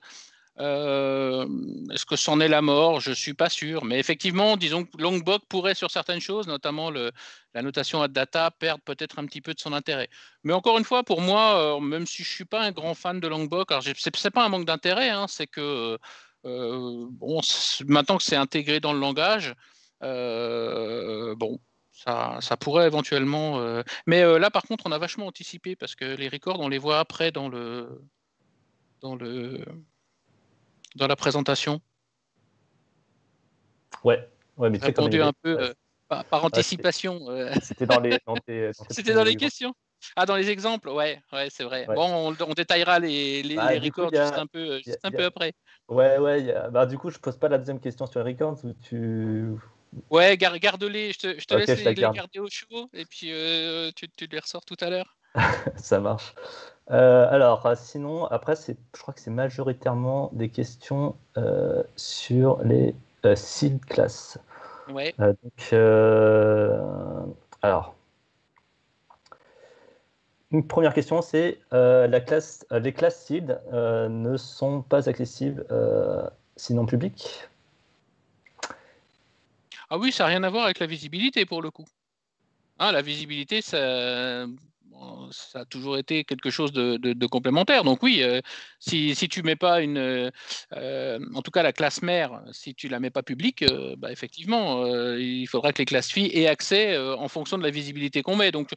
Euh, est-ce que c'en est la mort Je ne suis pas sûr. Mais effectivement, disons que Longbok pourrait, sur certaines choses, notamment le, la notation ad data, perdre peut-être un petit peu de son intérêt. Mais encore une fois, pour moi, euh, même si je ne suis pas un grand fan de Longbok, ce n'est pas un manque d'intérêt, hein, c'est que euh, bon, maintenant que c'est intégré dans le langage, bon, ça, ça, pourrait éventuellement. Mais là, par contre, on a vachement anticipé parce que les records, on les voit après dans le. Dans le dans la présentation Ouais, ouais mais répondu un peu euh, euh, par, anticipation. Euh. C'était dans les, tes, dans dans les questions. Ah, dans les exemples, ouais, ouais c'est vrai. Bon, on, détaillera les, les, bah, records juste un peu, juste un peu après. Ouais, ouais. bah, du coup, je pose pas la deuxième question sur les records tu. Ouais, garde-les. Je te, laisse les, garder au chaud et puis tu, tu les ressors tout à l'heure. Ça marche. Euh, alors, euh, sinon, après, je crois que c'est majoritairement des questions euh, sur les euh, classes. alors, une première question, c'est la classe, les classes seed ne sont pas accessibles sinon public. Ah oui, ça n'a rien à voir avec la visibilité pour le coup. Ah, la visibilité, ça, ça a toujours été quelque chose de, complémentaire. Donc oui, euh, si, si, tu mets pas une, euh, en tout cas la classe mère, si tu la mets pas publique, euh, bah, effectivement, il faudra que les classes filles aient accès en fonction de la visibilité qu'on met. Donc,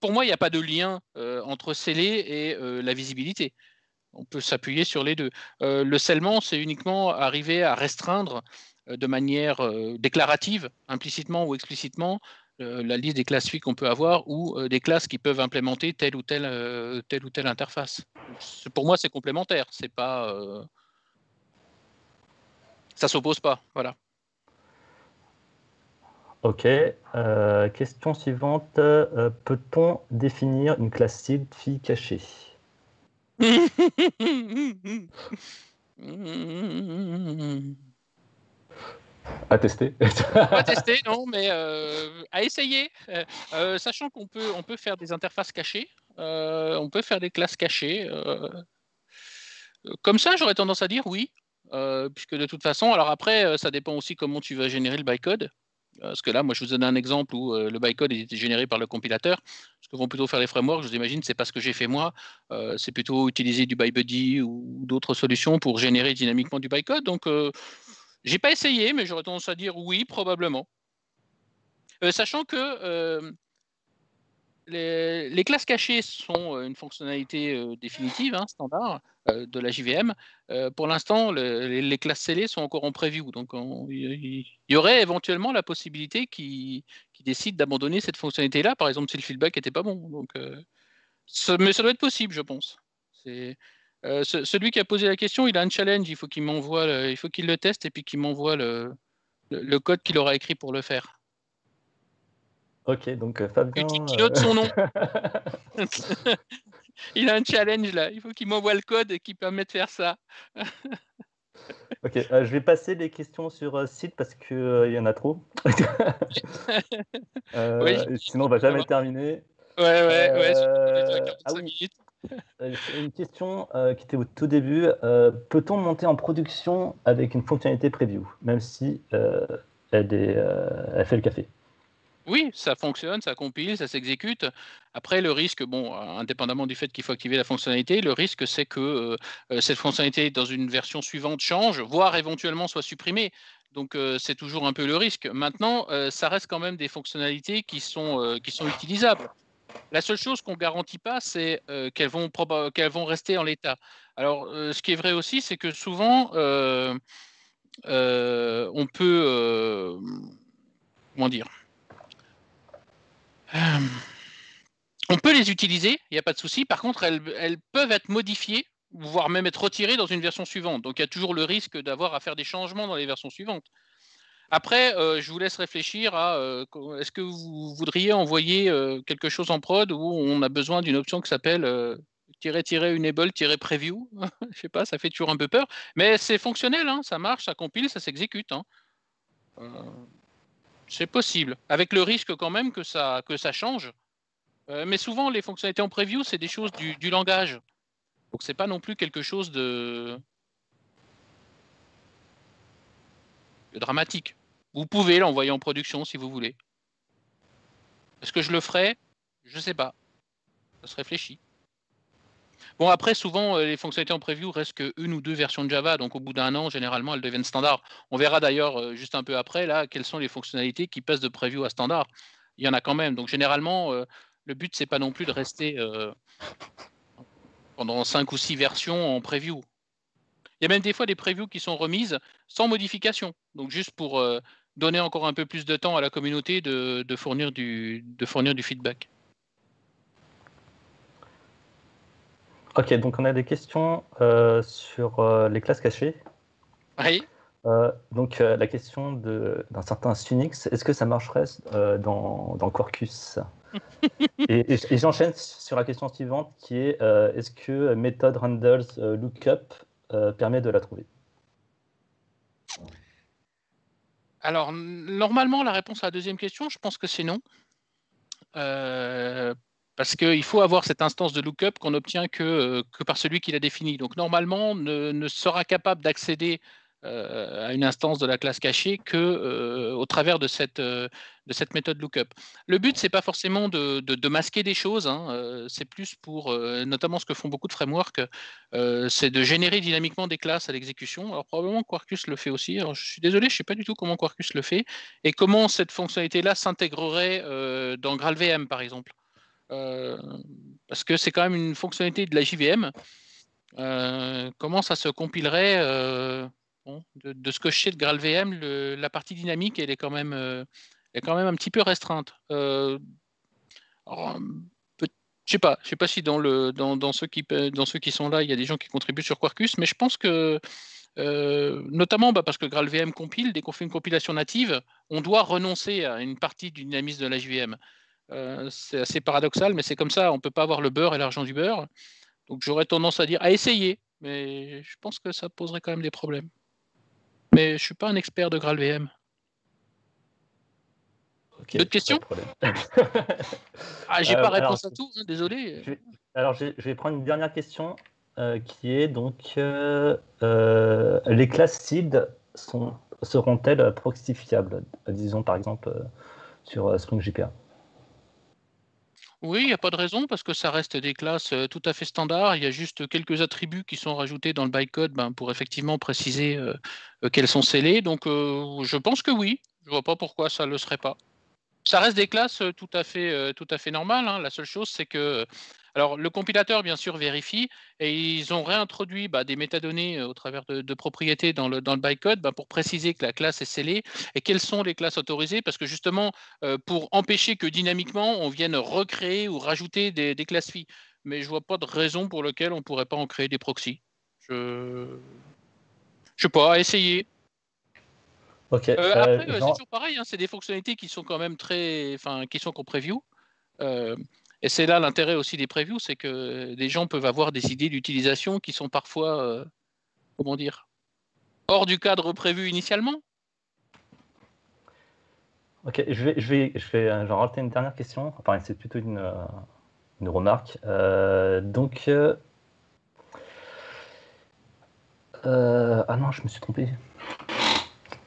pour moi, il n'y a pas de lien entre sceller et la visibilité. On peut s'appuyer sur les deux. le scellement, c'est uniquement arriver à restreindre de manière déclarative, implicitement ou explicitement, euh, la liste des filles qu'on peut avoir ou euh, des classes qui peuvent implémenter telle ou telle, euh, telle, ou telle interface. Pour moi, c'est complémentaire. C'est pas, ça s'oppose pas. Voilà. Ok. question suivante. Peut-on définir une classe fille cachée À tester. pas tester, non, mais euh, à essayer. Euh, euh, sachant qu'on peut, on peut faire des interfaces cachées, on peut faire des classes cachées. Comme ça, j'aurais tendance à dire oui, puisque de toute façon, alors après, ça dépend aussi comment tu vas générer le bytecode. Parce que là, moi, je vous donne un exemple où le bytecode est généré par le compilateur. Ce que vont plutôt faire les frameworks, je vous imagine, c'est pas ce que j'ai fait moi. c'est plutôt utiliser du ByBuddy ou d'autres solutions pour générer dynamiquement du bytecode. Donc, j'ai pas essayé, mais j'aurais tendance à dire oui, probablement. Euh, sachant que euh, les, classes cachées sont euh, une fonctionnalité définitive, hein, standard, de la JVM. pour l'instant, les, les, classes scellées sont encore en preview. Donc, il y, aurait éventuellement la possibilité qu'ils décident d'abandonner cette fonctionnalité-là, par exemple, si le feedback n'était pas bon. Donc, ce, mais ça doit être possible, je pense. Euh, celui qui a posé la question, il a un challenge. Il faut qu'il m'envoie, le, il faut qu'il le teste et puis qu'il m'envoie le, code qu'il aura écrit pour le faire. Ok, donc euh, Fabien. Il note euh, son nom. il a un challenge là. Il faut qu'il m'envoie le code et qu'il permet de faire ça. ok, je vais passer les questions sur site parce qu'il y en a trop. sinon, on va jamais terminer. Ouais, ouais, ouais. Euh, une question euh, qui était au tout début. Euh, peut-on monter en production avec une fonctionnalité preview, même si elle, fait le café Oui, ça fonctionne, ça compile, ça s'exécute. Après, le risque, bon, indépendamment du fait qu'il faut activer la fonctionnalité, le risque, c'est que cette fonctionnalité dans une version suivante change, voire éventuellement soit supprimée. Donc c'est toujours un peu le risque. Maintenant, ça reste quand même des fonctionnalités qui sont, qui sont utilisables. La seule chose qu'on ne garantit pas, c'est euh, qu'elles vont, vont, rester en l'état. Alors, euh, ce qui est vrai aussi, c'est que souvent, euh, on peut... comment dire On peut les utiliser, il n'y a pas de souci. Par contre, elles, peuvent être modifiées voire même être retirées dans une version suivante. Donc il y a toujours le risque d'avoir à faire des changements dans les versions suivantes. Après, euh, je vous laisse réfléchir à euh, est-ce que vous voudriez envoyer euh, quelque chose en prod où on a besoin d'une option qui s'appelle unable preview Je sais pas, ça fait toujours un peu peur, mais c'est fonctionnel, hein, ça marche, ça compile, ça s'exécute. Hein. c'est possible, avec le risque quand même que ça, que ça change. mais souvent, les fonctionnalités en preview, c'est des choses du, du langage. Donc, c'est pas non plus quelque chose de, dramatique. Vous pouvez l'envoyer en production si vous voulez. Est-ce que je le ferai Je ne sais pas. Ça se réfléchit. Bon, après, souvent, euh, les fonctionnalités en preview restent qu'une ou deux versions de Java. Donc, au bout d'un an, généralement, elles deviennent standard. On verra d'ailleurs, euh, juste un peu après, là, quelles sont les fonctionnalités qui passent de preview à standard. Il y en a quand même. Donc, généralement, euh, le but, ce n'est pas non plus de rester pendant cinq ou six versions en preview. Il y a même des fois des previews qui sont remises sans modification, donc juste pour euh, donner encore un peu plus de temps à la communauté de, fournir, du, feedback. Ok, donc on a des questions euh, sur euh, les classes cachées. Oui. donc la question d'un certain Sunix, est-ce que ça marcherait dans, dans, Quarkus Et, j'enchaîne sur la question suivante qui est est-ce que méthode handles lookup euh, permet de la trouver Alors, normalement, la réponse à la deuxième question, je pense que c'est non. Euh, parce qu'il faut avoir cette instance de lookup qu'on obtient que, euh, que par celui qui l'a défini. Donc, normalement, ne, ne sera capable d'accéder euh, à une instance de la classe cachée que euh, travers de cette, euh, de cette méthode lookup. Le but, c'est pas forcément de, masquer des choses, hein, c'est plus pour, notamment ce que font beaucoup de frameworks, c'est de générer dynamiquement des classes à l'exécution. Alors probablement Quarkus le fait aussi. je suis désolé, je ne sais pas du tout comment Quarkus le fait et comment cette fonctionnalité-là s'intégrerait dans GraalVM par exemple. parce que c'est quand même une fonctionnalité de la JVM. comment ça se compilerait de, ce que je sais de GraalVM, la partie dynamique, elle est quand même, euh, est quand même un petit peu restreinte. Euh, je sais pas, je sais pas si dans, le, dans, ceux qui, dans ceux qui sont là, il y a des gens qui contribuent sur Quarkus, mais je pense que euh, notamment bah, parce que GraalVM compile, dès qu'on fait une compilation native, on doit renoncer à une partie du dynamisme de la JVM. c'est assez paradoxal, mais c'est comme ça, on ne peut pas avoir le beurre et l'argent du beurre. Donc j'aurais tendance à dire à essayer, mais je pense que ça poserait quand même des problèmes. Mais je suis pas un expert de GraalVM. D'autres questions Ah, j'ai euh, pas réponse à tout, hein, désolé. alors, je, vais prendre une dernière question euh, qui est donc euh, les classes seed seront-elles proxifiables, Disons par exemple sur Spring JPA. Oui, il n'y a pas de raison parce que ça reste des classes tout à fait standard. Il y a juste quelques attributs qui sont rajoutés dans le bytecode ben, pour effectivement préciser qu'elles sont scellées. Donc je pense que oui. Je ne vois pas pourquoi ça ne le serait pas. Ça reste des classes tout à fait, tout à fait normales. Hein. La seule chose, c'est que alors, le compilateur, bien sûr, vérifie et ils ont réintroduit bah, des métadonnées euh, au travers de, propriétés dans le, bytecode bah, pour préciser que la classe est scellée et quelles sont les classes autorisées parce que justement, euh, pour empêcher que dynamiquement, on vienne recréer ou rajouter des, classes filles. Mais je ne vois pas de raison pour laquelle on ne pourrait pas en créer des proxys. Je je sais pas, essayer. Euh, après, c'est toujours pareil, hein, c'est des fonctionnalités qui sont quand même très, enfin, qui sont qu'on preview. Et c'est là l'intérêt aussi des previews, c'est que les gens peuvent avoir des idées d'utilisation qui sont parfois, euh, comment dire, hors du cadre prévu initialement. Ok, je vais, je vais, je euh, rajouter une dernière question. Enfin, c'est plutôt une, euh, remarque. donc, ah non, je me suis trompé.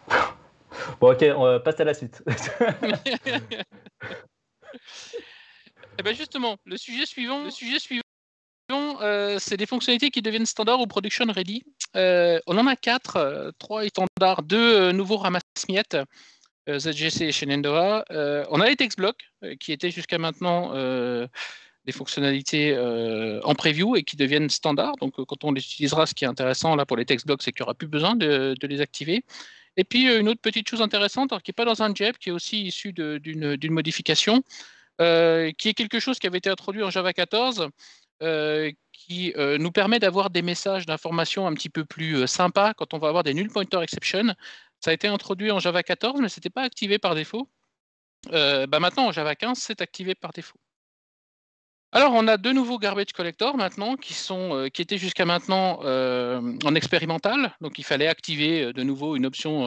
Bon, ok, on passe à la suite. Eh ben, justement, le sujet suivant, le sujet suivant, euh, c'est des fonctionnalités qui deviennent standards ou production ready. Euh, on en a quatre, euh, trois étendards, standards, deux nouveaux ramasse-miettes. ZGC et Shenandoah. on a les text blocks qui étaient jusqu'à maintenant des fonctionnalités en preview et qui deviennent standards. Donc, quand on les utilisera, ce qui est intéressant là pour les text blocks, c'est qu'il n'y aura plus besoin de, les activer. Et puis, une autre petite chose intéressante, qui n'est pas dans un JEP, qui est aussi issue d'une modification, euh, qui est quelque chose qui avait été introduit en Java 14, euh, qui euh, nous permet d'avoir des messages d'information un petit peu plus sympas quand on va avoir des null pointer exception. Ça a été introduit en Java 14, mais ce n'était pas activé par défaut. Bah, maintenant, en Java 15, c'est activé par défaut. Alors, on a deux nouveaux garbage collectors maintenant qui, sont, euh, qui étaient jusqu'à maintenant euh, en expérimental. Donc, il fallait activer euh, de nouveau une option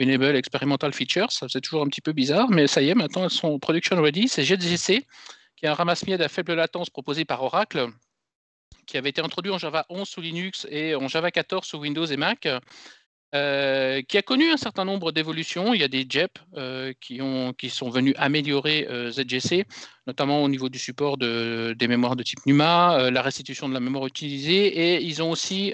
Enable Experimental Features. Ça faisait toujours un petit peu bizarre, mais ça y est, maintenant elles sont production ready. C'est JetGC, qui est un ramasse à faible latence proposé par Oracle, qui avait été introduit en Java 11 sous Linux et en Java 14 sous Windows et Mac, euh, qui a connu un certain nombre d'évolutions. Il y a des JEP euh, qui, ont, qui sont venus améliorer euh, ZGC, notamment au niveau du support de, des mémoires de type NUMA, la restitution de la mémoire utilisée, et ils ont aussi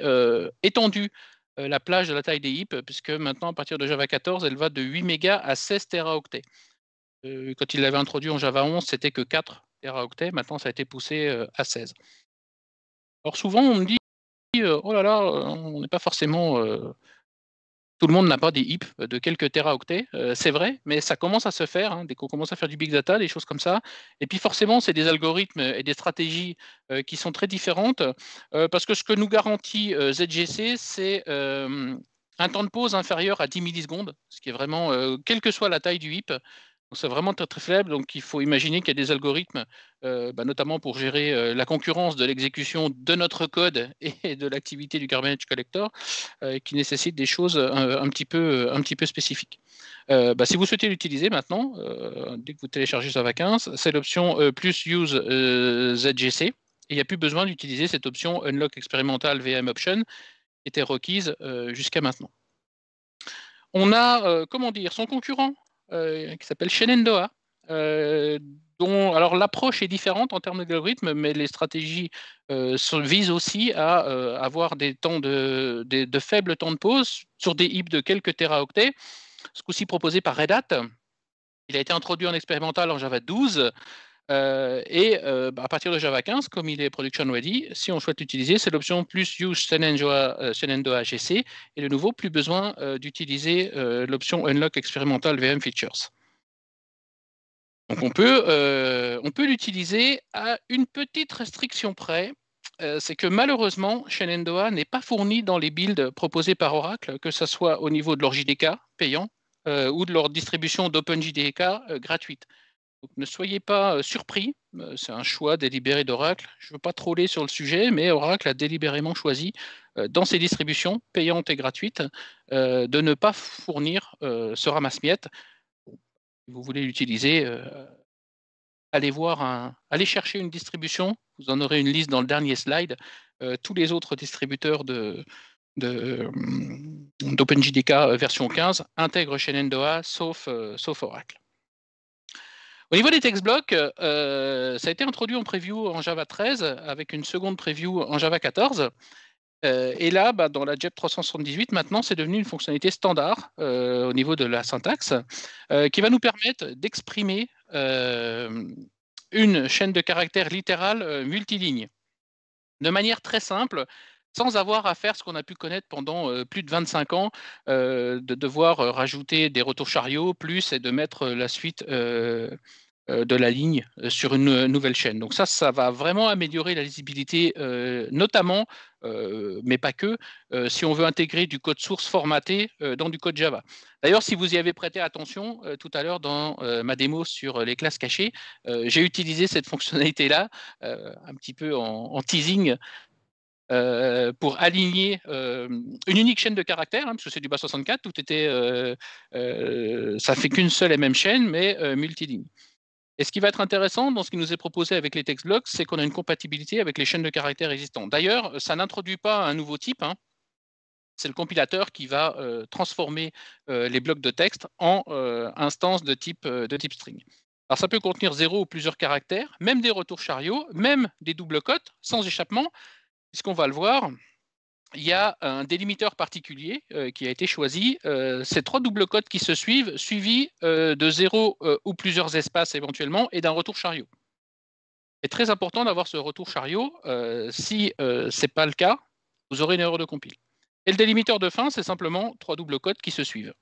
étendu la plage de la taille des HIP, puisque maintenant, à partir de Java 14, elle va de 8 mégas à 16 teraoctets. quand ils l'avaient introduit en Java 11, c'était que 4 teraoctets. Maintenant, ça a été poussé à 16. Alors souvent, on me dit, oh là là, on n'est pas forcément tout le monde n'a pas des hips euh, de quelques teraoctets, euh, c'est vrai, mais ça commence à se faire, hein, dès qu'on commence à faire du big data, des choses comme ça. Et puis forcément, c'est des algorithmes et des stratégies euh, qui sont très différentes, parce que ce que nous garantit ZGC, c'est un temps de pause inférieur à 10 millisecondes, ce qui est vraiment, quelle que soit la taille du hip, c'est vraiment très, très faible. Donc, il faut imaginer qu'il y a des algorithmes, euh, bah, notamment pour gérer euh, la concurrence de l'exécution de notre code et de l'activité du Garbage Collector, euh, qui nécessitent des choses un, petit, peu, un petit peu spécifiques. Bah, si vous souhaitez l'utiliser maintenant, dès que vous téléchargez Java 15, c'est l'option plus use ZGC. Et il n'y a plus besoin d'utiliser cette option Unlock Experimental VM Option, qui était requise jusqu'à maintenant. On a, comment dire, son concurrent euh, qui s'appelle Shenandoah. Euh, dont, l'approche est différente en termes d'algorithme, mais les stratégies euh, visent aussi à avoir des temps de, faibles temps de pause sur des hips de quelques teraoctets, ce coup-ci proposé par Red Hat. Il a été introduit en expérimental en Java 12 euh, et euh, bah, à partir de Java 15, comme il est production ready, si on souhaite l'utiliser, c'est l'option plus use Shenandoah, euh, GC et de nouveau plus besoin d'utiliser l'option unlock expérimental VM features. Donc on peut, l'utiliser à une petite restriction près. c'est que malheureusement, Shenandoah n'est pas fourni dans les builds proposés par Oracle, que ce soit au niveau de leur JDK payant ou de leur distribution d'OpenJDK JDK gratuite ne soyez pas euh, surpris, euh, c'est un choix délibéré d'Oracle. Je ne veux pas troller sur le sujet, mais Oracle a délibérément choisi, euh, dans ses distributions payantes et gratuites, de ne pas fournir ce ramasse-miettes. Si vous voulez l'utiliser, allez, voir allez chercher une distribution, vous en aurez une liste dans le dernier slide. tous les autres distributeurs de, d'OpenJDK version 15 intègrent Shenandoah sauf Oracle. Au niveau des text blocks, euh, euh, ça a été introduit en preview en Java 13 avec une seconde preview en Java 14. Euh, et là, bah, dans la JEP 378, maintenant, c'est devenu une fonctionnalité standard au niveau de la syntaxe qui va nous permettre d'exprimer une chaîne de caractères littérale multiligne. De manière très simple, sans avoir à faire ce qu'on a pu connaître pendant euh, plus de 25 ans, euh, de devoir euh, rajouter des retours chariots, plus et de mettre la suite de la ligne sur une nouvelle chaîne. Donc ça, ça va vraiment améliorer la lisibilité, notamment, mais pas que, si on veut intégrer du code source formaté dans du code Java. D'ailleurs, si vous y avez prêté attention tout à l'heure dans ma démo sur les classes cachées, j'ai utilisé cette fonctionnalité-là, un petit peu en teasing, euh, pour aligner euh, une unique chaîne de caractères, hein, puisque c'est du bas 64, tout était, euh, ça fait qu'une seule et même chaîne, mais multiligne. Et ce qui va être intéressant dans ce qui nous est proposé avec les text blocks, c'est qu'on a une compatibilité avec les chaînes de caractères existantes. D'ailleurs, ça n'introduit pas un nouveau type. Hein. C'est le compilateur qui va transformer les blocs de texte en instances de type, de type string. Alors ça peut contenir zéro ou plusieurs caractères, même des retours chariots, même des doubles cotes, sans échappement, qu'on va le voir, il y a un délimiteur particulier euh, qui a été choisi. Euh, c'est ces trois doubles codes qui se suivent, suivis euh, de zéro ou plusieurs espaces éventuellement, et d'un retour chariot. C'est très important d'avoir ce retour chariot. si ce n'est pas le cas, vous aurez une erreur de compile. Et le délimiteur de fin, c'est simplement trois doubles codes qui se suivent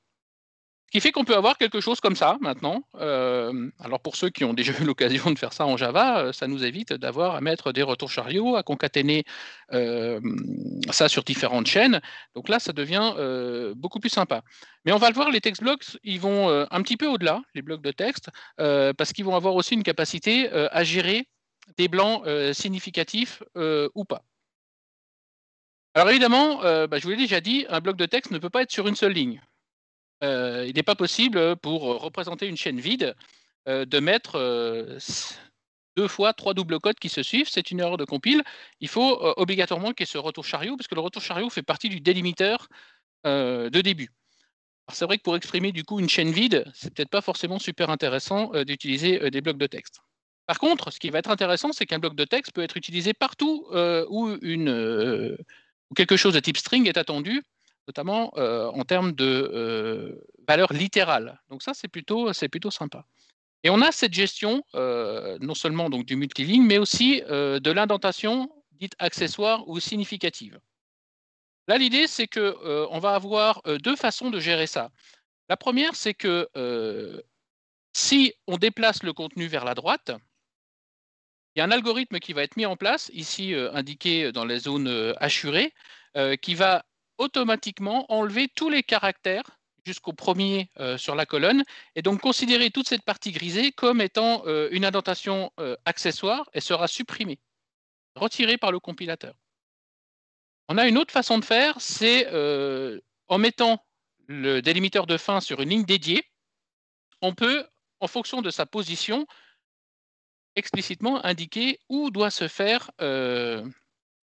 qui fait qu'on peut avoir quelque chose comme ça maintenant. Euh, alors pour ceux qui ont déjà eu l'occasion de faire ça en Java, euh, ça nous évite d'avoir à mettre des retours chariots, à concaténer euh, ça sur différentes chaînes. Donc là, ça devient beaucoup plus sympa. Mais on va le voir, les text blocks, ils vont un petit peu au-delà, les blocs de texte, parce qu'ils vont avoir aussi une capacité à gérer des blancs significatifs ou pas. Alors évidemment, bah, je vous l'ai déjà dit, un bloc de texte ne peut pas être sur une seule ligne. Euh, il n'est pas possible pour euh, représenter une chaîne vide euh, de mettre deux fois trois doubles codes qui se suivent, c'est une erreur de compile. Il faut obligatoirement qu'il y ait ce retour chariot, parce que le retour chariot fait partie du délimiteur de début. C'est vrai que pour exprimer du coup une chaîne vide, c'est peut-être pas forcément super intéressant d'utiliser des blocs de texte. Par contre, ce qui va être intéressant, c'est qu'un bloc de texte peut être utilisé partout où quelque chose de type string est attendu notamment euh, en termes de euh, valeur littérale. Donc ça, c'est plutôt, plutôt sympa. Et on a cette gestion, euh, non seulement donc, du multilingue, mais aussi de l'indentation dite accessoire ou significative. Là, l'idée, c'est qu'on on va avoir deux façons de gérer ça. La première, c'est que si on déplace le contenu vers la droite, il y a un algorithme qui va être mis en place, ici indiqué dans les zones assurées, qui va automatiquement enlever tous les caractères jusqu'au premier euh, sur la colonne, et donc considérer toute cette partie grisée comme étant euh, une indentation euh, accessoire et sera supprimée, retirée par le compilateur. On a une autre façon de faire, c'est en mettant le délimiteur de fin sur une ligne dédiée, on peut, en fonction de sa position, explicitement indiquer où doit se faire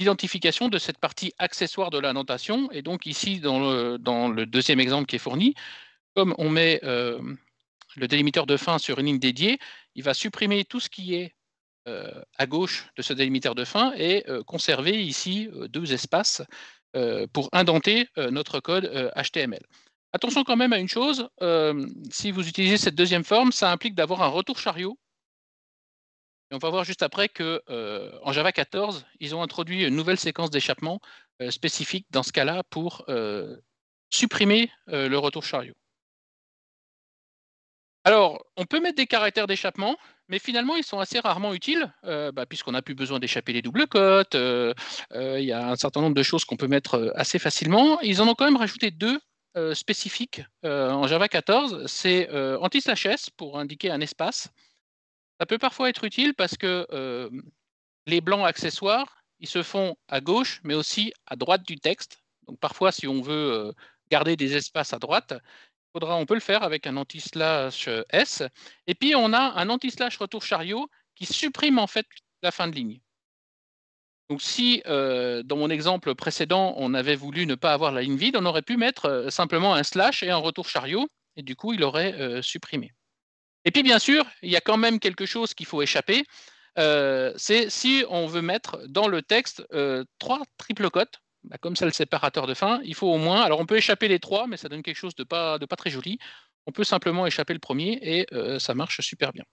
l'identification de cette partie accessoire de la Et donc ici, dans le, deuxième exemple qui est fourni, comme on met euh, le délimiteur de fin sur une ligne dédiée, il va supprimer tout ce qui est euh, à gauche de ce délimiteur de fin et euh, conserver ici deux espaces pour indenter notre code HTML. Attention quand même à une chose, si vous utilisez cette deuxième forme, ça implique d'avoir un retour chariot on va voir juste après qu'en euh, Java 14, ils ont introduit une nouvelle séquence d'échappement euh, spécifique dans ce cas-là pour euh, supprimer le retour chariot. Alors, on peut mettre des caractères d'échappement, mais finalement, ils sont assez rarement utiles, bah, puisqu'on n'a plus besoin d'échapper les doubles cotes. Il y a un certain nombre de choses qu'on peut mettre assez facilement. Ils en ont quand même rajouté deux spécifiques en Java 14. C'est anti-slash pour indiquer un espace ça peut parfois être utile parce que euh, les blancs accessoires, ils se font à gauche, mais aussi à droite du texte. Donc parfois, si on veut euh, garder des espaces à droite, on peut le faire avec un anti-slash euh, S. Et puis, on a un anti-slash retour chariot qui supprime en fait la fin de ligne. Donc si, dans mon exemple précédent, on avait voulu ne pas avoir la ligne vide, on aurait pu mettre simplement un slash et un retour chariot, et du coup, il aurait supprimé. Et puis bien sûr, il y a quand même quelque chose qu'il faut échapper, euh, c'est si on veut mettre dans le texte euh, trois triple cotes, bah, comme ça le séparateur de fin, il faut au moins, alors on peut échapper les trois, mais ça donne quelque chose de pas, très joli, on peut simplement échapper le premier et euh, ça marche super bien.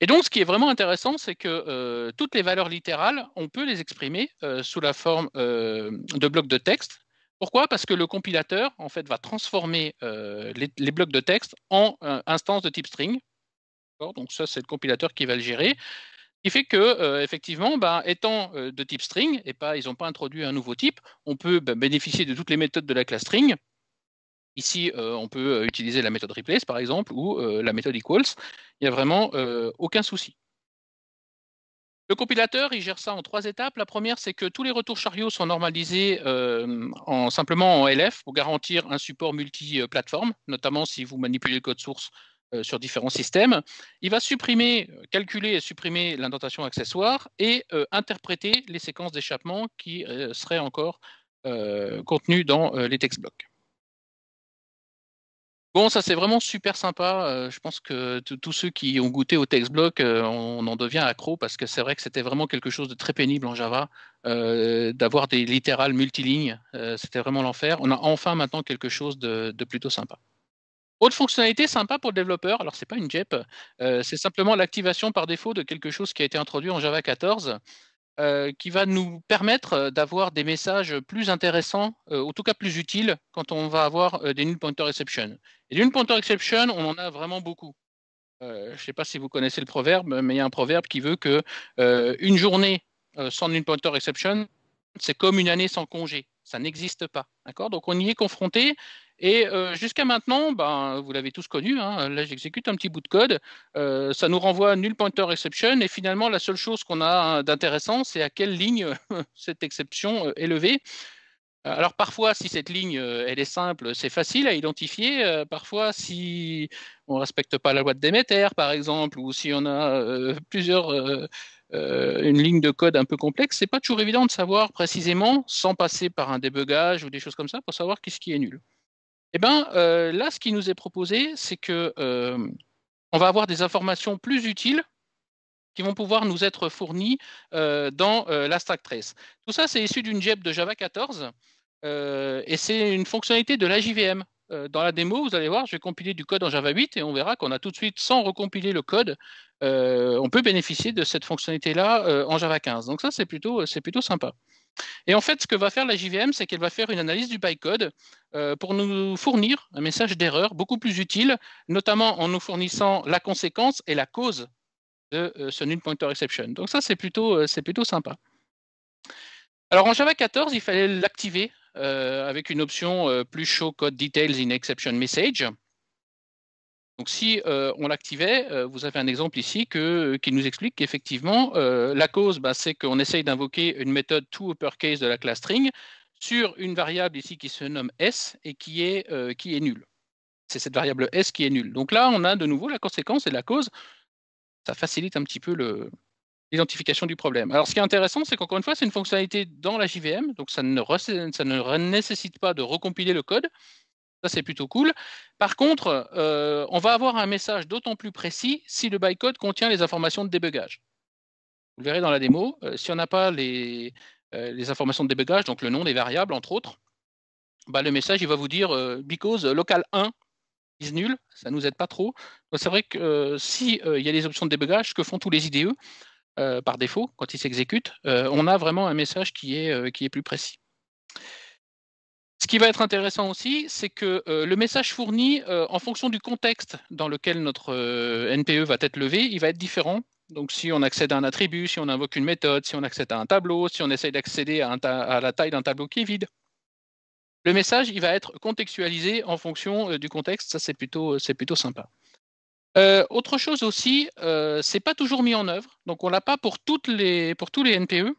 Et donc, ce qui est vraiment intéressant, c'est que toutes les valeurs littérales, on peut les exprimer sous la forme de blocs de texte. Pourquoi Parce que le compilateur en fait, va transformer euh, les, blocs de texte en euh, instances instance de type string. Donc ça, c'est le compilateur qui va le gérer. Ce qui fait que, euh, effectivement, ben, étant de type string, et pas, ils n'ont pas introduit un nouveau type, on peut ben, bénéficier de toutes les méthodes de la classe string. Ici, on peut utiliser la méthode replace, par exemple, ou la méthode equals. Il n'y a vraiment aucun souci. Le compilateur, il gère ça en trois étapes. La première, c'est que tous les retours chariots sont normalisés euh, en, simplement en LF pour garantir un support plateforme, notamment si vous manipulez le code source euh, sur différents systèmes. Il va supprimer, calculer et supprimer l'indentation accessoire et euh, interpréter les séquences d'échappement qui seraient encore contenues dans les text blocs. Bon, ça c'est vraiment super sympa. Euh, je pense que tous ceux qui ont goûté au TextBlock, Block, euh, on, en devient accro parce que c'est vrai que c'était vraiment quelque chose de très pénible en Java, euh, d'avoir des littérales multilignes. c'était vraiment l'enfer. On a enfin maintenant quelque chose de, de, plutôt sympa. Autre fonctionnalité sympa pour le développeur, alors c'est pas une JEP, c'est simplement l'activation par défaut de quelque chose qui a été introduit en Java 14. Euh, qui va nous permettre euh, d'avoir des messages plus intéressants, euh, en tout cas plus utiles, quand on va avoir des null pointer exception. Et des null pointer exception, on en a vraiment beaucoup. je ne sais pas si vous connaissez le proverbe, mais il y a un proverbe qui veut que une journée sans null pointer exception, c'est comme une année sans congé. Ça n'existe pas. D'accord Donc on y est confronté et euh, jusqu'à maintenant, ben, vous l'avez tous connu, hein, là j'exécute un petit bout de code, euh, ça nous renvoie à null pointer exception, et finalement la seule chose qu'on a d'intéressant, c'est à quelle ligne cette exception euh, est levée. Alors parfois, si cette ligne elle est simple, c'est facile à identifier. Parfois, si on ne respecte pas la loi de Déméter, par exemple, ou si on a plusieurs une ligne de code un peu complexe, c'est pas toujours évident de savoir précisément, sans passer par un débugage ou des choses comme ça, pour savoir qu'est-ce qui est nul. Eh bien, euh, là, ce qui nous est proposé, c'est que euh, on va avoir des informations plus utiles qui vont pouvoir nous être fournies euh, dans la stack trace. Tout ça, c'est issu d'une JEP de Java 14 et c'est une fonctionnalité de la JVM. Dans la démo, vous allez voir, je vais compiler du code en Java 8 et on verra qu'on a tout de suite, sans recompiler le code, on peut bénéficier de cette fonctionnalité-là en Java 15. Donc ça, c'est plutôt, plutôt sympa. Et en fait, ce que va faire la JVM, c'est qu'elle va faire une analyse du bytecode euh, pour nous fournir un message d'erreur beaucoup plus utile, notamment en nous fournissant la conséquence et la cause de euh, ce null pointer exception. Donc ça, c'est plutôt, euh, c'est plutôt sympa. Alors en Java 14, il fallait l'activer avec une option plus show code details in exception message. Donc si euh, on l'activait, euh, vous avez un exemple ici euh, qui nous explique qu'effectivement, la cause, bah, c'est qu'on essaye d'invoquer une méthode toUpperCase de la classe string sur une variable ici qui se nomme s et qui est, qui est nulle. C'est cette variable s qui est nulle. Donc là, on a de nouveau la conséquence et la cause. Ça facilite un petit peu l'identification du problème. Alors, ce qui est intéressant, c'est qu'encore une fois, c'est une fonctionnalité dans la JVM, donc ça ça ne nécessite pas de recompiler le code. Ça, c'est plutôt cool. Par contre, euh, on va avoir un message d'autant plus précis si le bytecode contient les informations de débugage. Vous le verrez dans la démo, euh, si on n'a pas euh, les, informations de débugage, donc le nom des variables, entre autres, bah, le message il va vous dire because local 1 is nul, ça ne nous aide pas trop. C'est vrai que s'il y a les options de débugage, ce que font tous les IDE, par défaut, quand ils s'exécutent, on a vraiment un message qui est plus précis. Ce qui va être intéressant aussi, c'est que euh, le message fourni, euh, en fonction du contexte dans lequel notre euh, NPE va être levé, il va être différent. Donc si on accède à un attribut, si on invoque une méthode, si on accède à un tableau, si on essaye d'accéder à, la taille d'un tableau qui est vide. Le message, il va être contextualisé en fonction du contexte, ça c'est plutôt, plutôt sympa. autre chose aussi, ce c'est pas toujours mis en œuvre, donc on l'a pas pour, les, pour tous les NPE.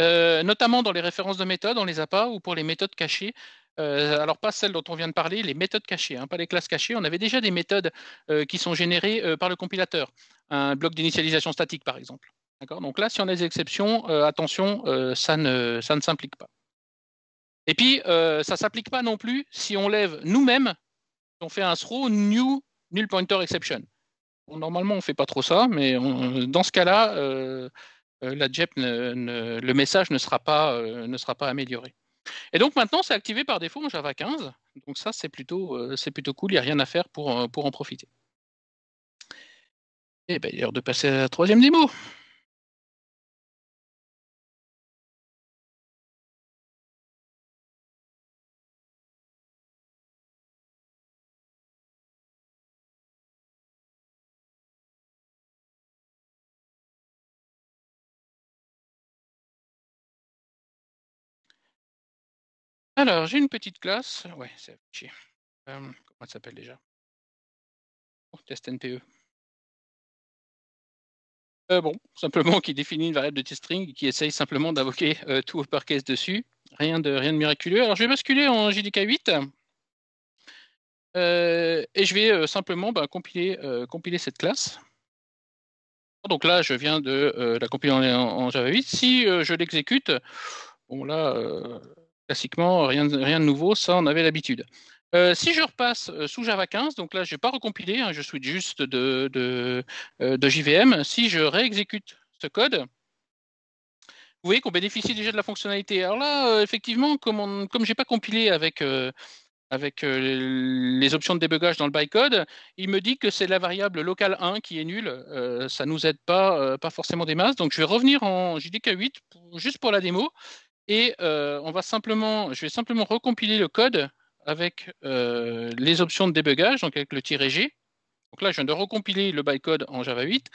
Euh, notamment dans les références de méthodes, on ne les a pas, ou pour les méthodes cachées. Euh, alors pas celles dont on vient de parler, les méthodes cachées, hein, pas les classes cachées. On avait déjà des méthodes euh, qui sont générées par le compilateur, un bloc d'initialisation statique par exemple. Donc là, si on a des exceptions, attention, ça ne, s'implique pas. Et puis, ça ne s'applique pas non plus si on lève nous-mêmes, on fait un throw new null pointer exception. normalement, on ne fait pas trop ça, mais dans ce cas-là, euh, la e le message ne sera, pas, euh, ne sera pas amélioré. Et donc maintenant, c'est activé par défaut en Java 15. Donc ça, c'est plutôt, euh, c'est plutôt cool, il n'y a rien à faire pour, en profiter. Et eh bien, l'heure de passer à la troisième démo. Alors, j'ai une petite classe. Ouais, c'est euh, comment elle s'appelle déjà TestNPE. Oh, test NPE. Euh, bon, simplement qui définit une variable de test string qui essaye simplement d'invoquer euh, tout tout uppercase dessus. Rien de, rien de miraculeux. Alors, je vais basculer en JDK 8. et je vais simplement bah, compiler, compiler cette classe. Donc là, je viens de la compiler en, en, Java 8. Si je l'exécute, bon là, Classiquement, rien, de nouveau, ça on avait l'habitude. Euh, si je repasse euh, sous Java 15, donc là je n'ai pas recompilé, hein, je suis juste de, de, euh, JVM, si je réexécute ce code, vous voyez qu'on bénéficie déjà de la fonctionnalité. Alors là, effectivement, comme, comme je n'ai pas compilé avec, avec les options de débugage dans le bytecode, il me dit que c'est la variable locale 1 qui est nulle, ça ne nous aide pas, pas forcément des masses, donc je vais revenir en JDK 8 juste pour la démo. Et euh, on va simplement, je vais simplement recompiler le code avec euh, les options de débugage, donc avec le G. Donc là, je viens de recompiler le bytecode en Java 8.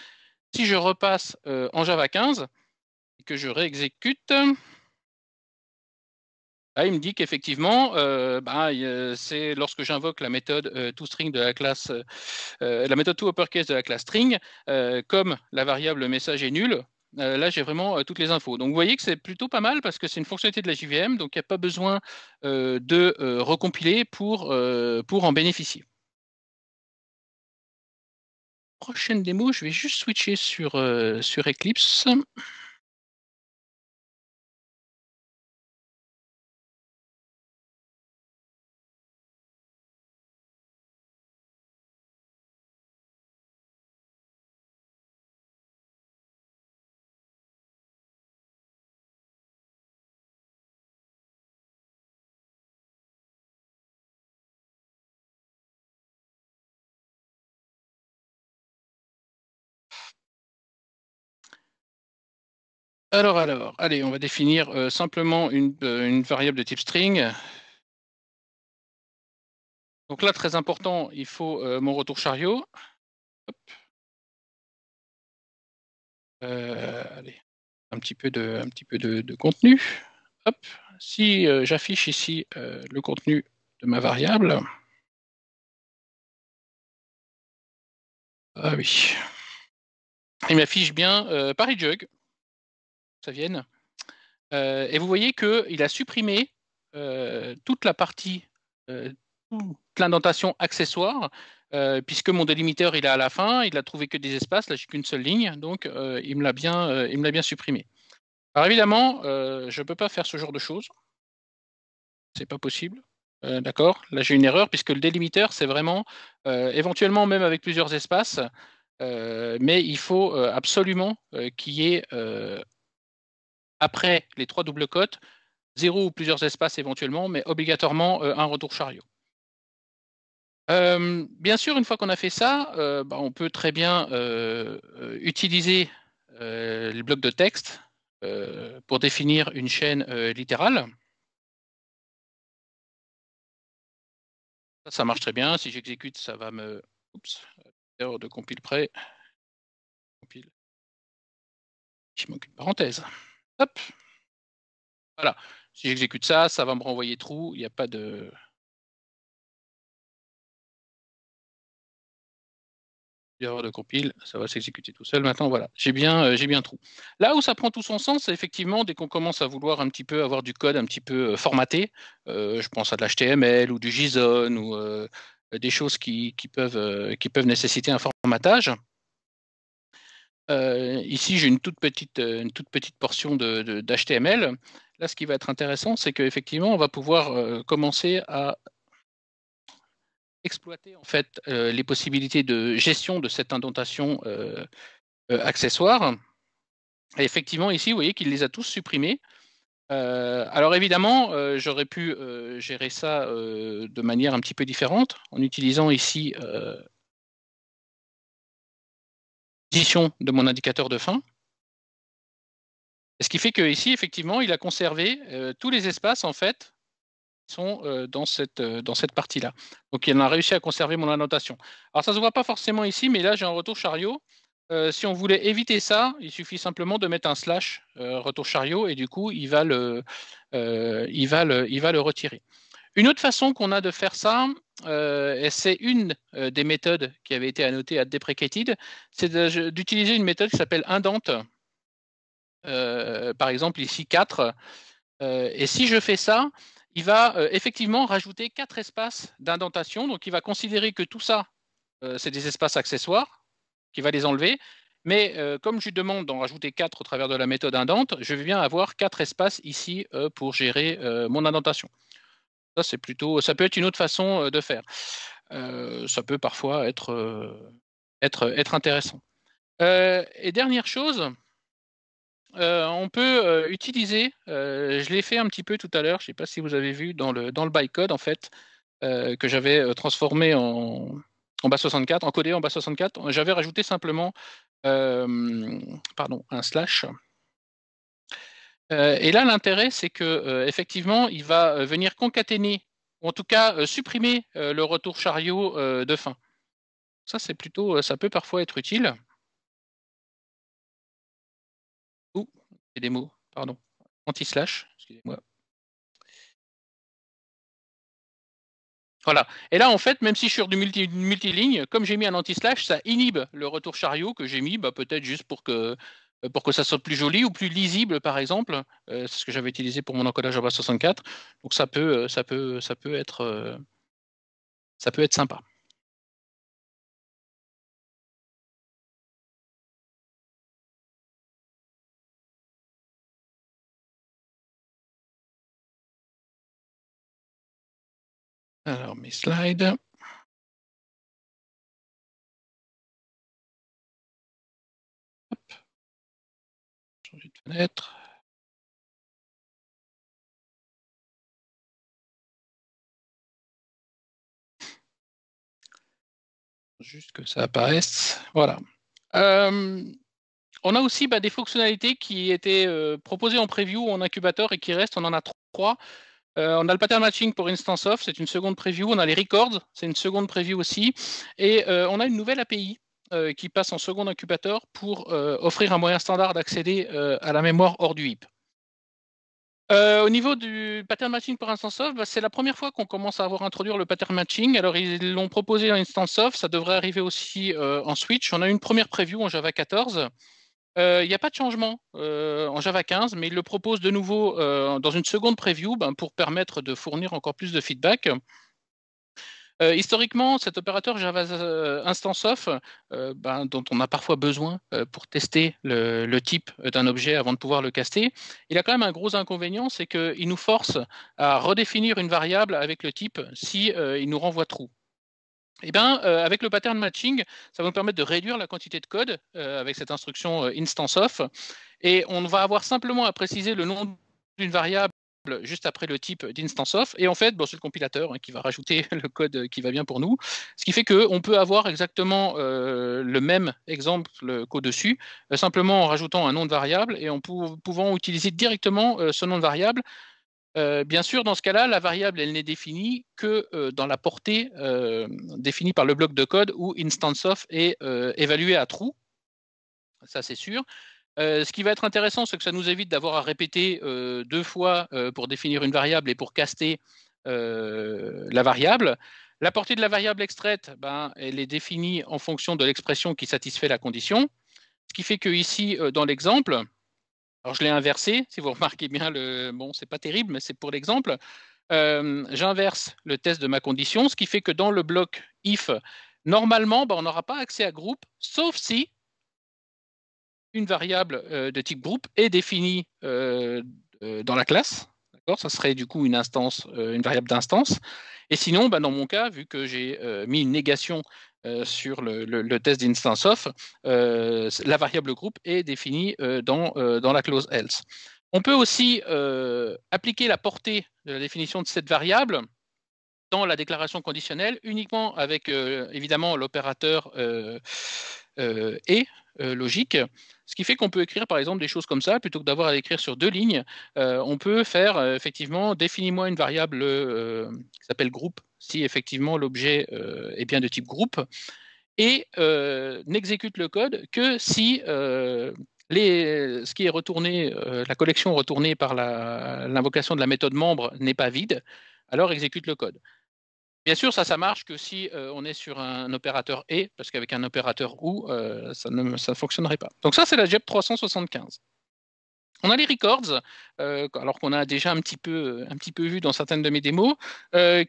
Si je repasse euh, en Java 15 et que je réexécute, bah, il me dit qu'effectivement, bah, c'est lorsque j'invoque la méthode to toString de la classe, la méthode toUpperCase de la classe string, comme la variable message est nulle, euh, là, j'ai vraiment euh, toutes les infos. Donc, vous voyez que c'est plutôt pas mal parce que c'est une fonctionnalité de la JVM, donc il n'y a pas besoin euh, de recompiler pour, en bénéficier. Prochaine démo, je vais juste switcher sur Eclipse. Alors, alors, allez, on va définir euh, simplement euh, une, variable de type string. Donc là, très important, il faut euh, mon retour chariot. allez, un petit peu de, petit peu de, contenu. Hop. Si j'affiche ici le contenu de ma variable. Ah oui. Il m'affiche bien Paris Jug ça vienne. Euh, et vous voyez que il a supprimé euh, toute la partie, euh, toute l'indentation accessoire, puisque mon délimiteur il est à la fin, il a trouvé que des espaces, là j'ai qu'une seule ligne, donc il me l'a bien, il me l'a bien supprimé. Alors évidemment, je peux pas faire ce genre de choses. C'est pas possible. D'accord Là, j'ai une erreur puisque le délimiteur, c'est vraiment, éventuellement même avec plusieurs espaces, mais il faut absolument qu'il y ait après les trois doubles cotes, zéro ou plusieurs espaces éventuellement, mais obligatoirement euh, un retour chariot. Euh, bien sûr, une fois qu'on a fait ça, euh, bah, on peut très bien utiliser les blocs de texte pour définir une chaîne littérale. Ça, marche très bien. Si j'exécute, ça va me. Oups, erreur de compile près. Compile. Je manque une parenthèse. Hop. Voilà. Si j'exécute ça, ça va me renvoyer trou. Il n'y a pas de. Erreur de compile, ça va s'exécuter tout seul. Maintenant, voilà, j'ai bien, euh, j'ai bien trou. Là où ça prend tout son sens, c'est effectivement dès qu'on commence à vouloir un petit peu avoir du code un petit peu euh, formaté. Euh, je pense à de l'HTML ou du JSON ou des choses peuvent, qui peuvent nécessiter un formatage. Euh, ici, j'ai une toute petite, euh, une toute petite portion d'HTML. De, Là, ce qui va être intéressant, c'est qu'effectivement, on va pouvoir euh, commencer à exploiter en fait les possibilités de gestion de cette indentation accessoire. effectivement, ici, vous voyez qu'il les a tous supprimés. alors évidemment, j'aurais pu gérer ça de manière un petit peu différente en utilisant ici de mon indicateur de fin. Ce qui fait que ici, effectivement, il a conservé euh, tous les espaces en fait qui sont euh, dans cette, euh, cette partie-là. Donc il a réussi à conserver mon annotation. Alors ça ne se voit pas forcément ici, mais là j'ai un retour chariot. si on voulait éviter ça, il suffit simplement de mettre un slash retour chariot et du coup il il il va le retirer. Une autre façon qu'on a de faire ça, euh, et c'est une euh, des méthodes qui avait été annotée à Deprecated, c'est d'utiliser une méthode qui s'appelle indente. Euh, par exemple, ici 4. et si je fais ça, il va effectivement rajouter quatre espaces d'indentation. Donc, il va considérer que tout ça, c'est des espaces accessoires, qu'il va les enlever. Mais comme je lui demande d'en rajouter quatre au travers de la méthode indente, je vais bien avoir quatre espaces ici pour gérer mon indentation. Ça, c'est plutôt, ça peut être une autre façon euh, de faire. Euh, ça peut parfois être, euh, être, intéressant. et dernière chose, on peut utiliser, je l'ai fait un petit peu tout à l'heure, je ne sais pas si vous avez vu dans le, dans le bytecode en fait, que j'avais transformé en, en bas 64, encodé en bas 64, j'avais rajouté simplement pardon, un slash euh, et là, l'intérêt, c'est que euh, effectivement, il va euh, venir concaténer, ou en tout cas supprimer le retour chariot de fin. Ça, c'est plutôt, ça peut parfois être utile. Ouh, c'est des mots, pardon. Anti-slash, excusez-moi. Voilà. Et là, en fait, même si je suis sur du multi, multiligne, comme j'ai mis un anti-slash, ça inhibe le retour chariot que j'ai mis, bah, peut-être juste pour que euh, pour que ça soit plus joli ou plus lisible, par exemple. Euh, c'est ce que j'avais utilisé pour mon encodage en 64. Donc euh, ça peut, ça peut, être, ça peut être sympa. Alors, mes slides. juste que ça apparaisse. Voilà. on a aussi bah, des fonctionnalités qui étaient proposées en preview ou en incubateur et qui restent. On en a trois. on a le pattern matching pour instance off, c'est une seconde preview. On a les records, c'est une seconde preview aussi. Et on a une nouvelle API euh, qui passe en second incubateur pour euh, offrir un moyen standard d'accéder euh, à la mémoire hors du HIP. au niveau du pattern matching pour instance off, bah, c'est la première fois qu'on commence à avoir introduire le pattern matching. Alors ils l'ont proposé en instance off, ça devrait arriver aussi en Switch. On a une première preview en Java 14. Il n'y a pas de changement en Java 15, mais ils le proposent de nouveau dans une seconde preview ben, pour permettre de fournir encore plus de feedback. Euh, historiquement, cet opérateur Java euh, Instance euh, ben, dont on a parfois besoin pour tester le, type d'un objet avant de pouvoir le caster, il a quand même un gros inconvénient, c'est qu'il nous force à redéfinir une variable avec le type si il nous renvoie trop. Eh bien, avec le pattern matching, ça va nous permettre de réduire la quantité de code avec cette instruction instanceof Et on va avoir simplement à préciser le nom d'une variable juste après le type d'instance of Et en fait, c'est le compilateur hein, qui va rajouter le code qui va bien pour nous. Ce qui fait qu'on peut avoir exactement euh, le même exemple qu'au-dessus, euh, simplement en rajoutant un nom de variable et en pouvant utiliser directement euh, ce nom de variable. bien sûr, dans ce cas-là, la variable, elle n'est définie que dans la portée définie par le bloc de code où instance off est évalué à true. Ça, c'est sûr. Euh, ce qui va être intéressant, c'est que ça nous évite d'avoir à répéter euh, deux fois euh, pour définir une variable et pour caster la variable. La portée de la variable extraite, ben, elle est définie en fonction de l'expression qui satisfait la condition. Ce qui fait que ici, dans l'exemple, alors je l'ai inversé, si vous remarquez bien, le, bon, c'est pas terrible, mais c'est pour l'exemple. J'inverse le test de ma condition, ce qui fait que dans le bloc if, normalement, ben, on n'aura pas accès à groupe, sauf si une variable euh, de type groupe est définie euh, euh, dans la classe. Ça serait du coup une instance, une variable d'instance. Et sinon, bah, dans mon cas, vu que j'ai mis une négation sur le, test d'instance of, la variable groupe est définie dans, la clause else. On peut aussi appliquer la portée de la définition de cette variable dans la déclaration conditionnelle uniquement avec évidemment l'opérateur et euh, logique. Ce qui fait qu'on peut écrire par exemple des choses comme ça, plutôt que d'avoir à écrire sur deux lignes, euh, on peut faire euh, effectivement définis-moi une variable qui s'appelle groupe, si effectivement l'objet est bien de type groupe, et n'exécute le code que si ce qui est retourné, la collection retournée par l'invocation de la méthode membre n'est pas vide, alors exécute le code. Bien sûr, ça, ça marche que si euh, on est sur un opérateur et, parce qu'avec un opérateur ou, euh, ça ne ça fonctionnerait pas. Donc ça, c'est la JEP 375. On a les records, euh, alors qu'on a déjà un petit, peu, un petit peu vu dans certaines de mes démos,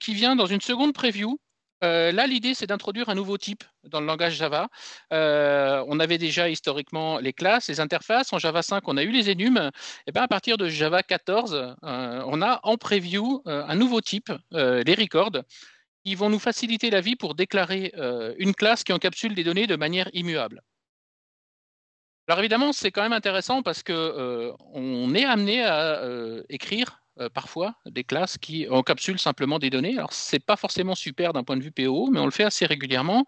qui vient dans une seconde preview. là, l'idée, c'est d'introduire un nouveau type dans le langage Java. on avait déjà historiquement les classes, les interfaces. En Java 5, on a eu les énumes. Et eh ben, à partir de Java 14, on a en preview un nouveau type, les records ils vont nous faciliter la vie pour déclarer euh, une classe qui encapsule des données de manière immuable. Alors évidemment, c'est quand même intéressant parce que euh, on est amené à euh, écrire parfois des classes qui encapsulent simplement des données. Alors ce n'est pas forcément super d'un point de vue PO, mais on le fait assez régulièrement.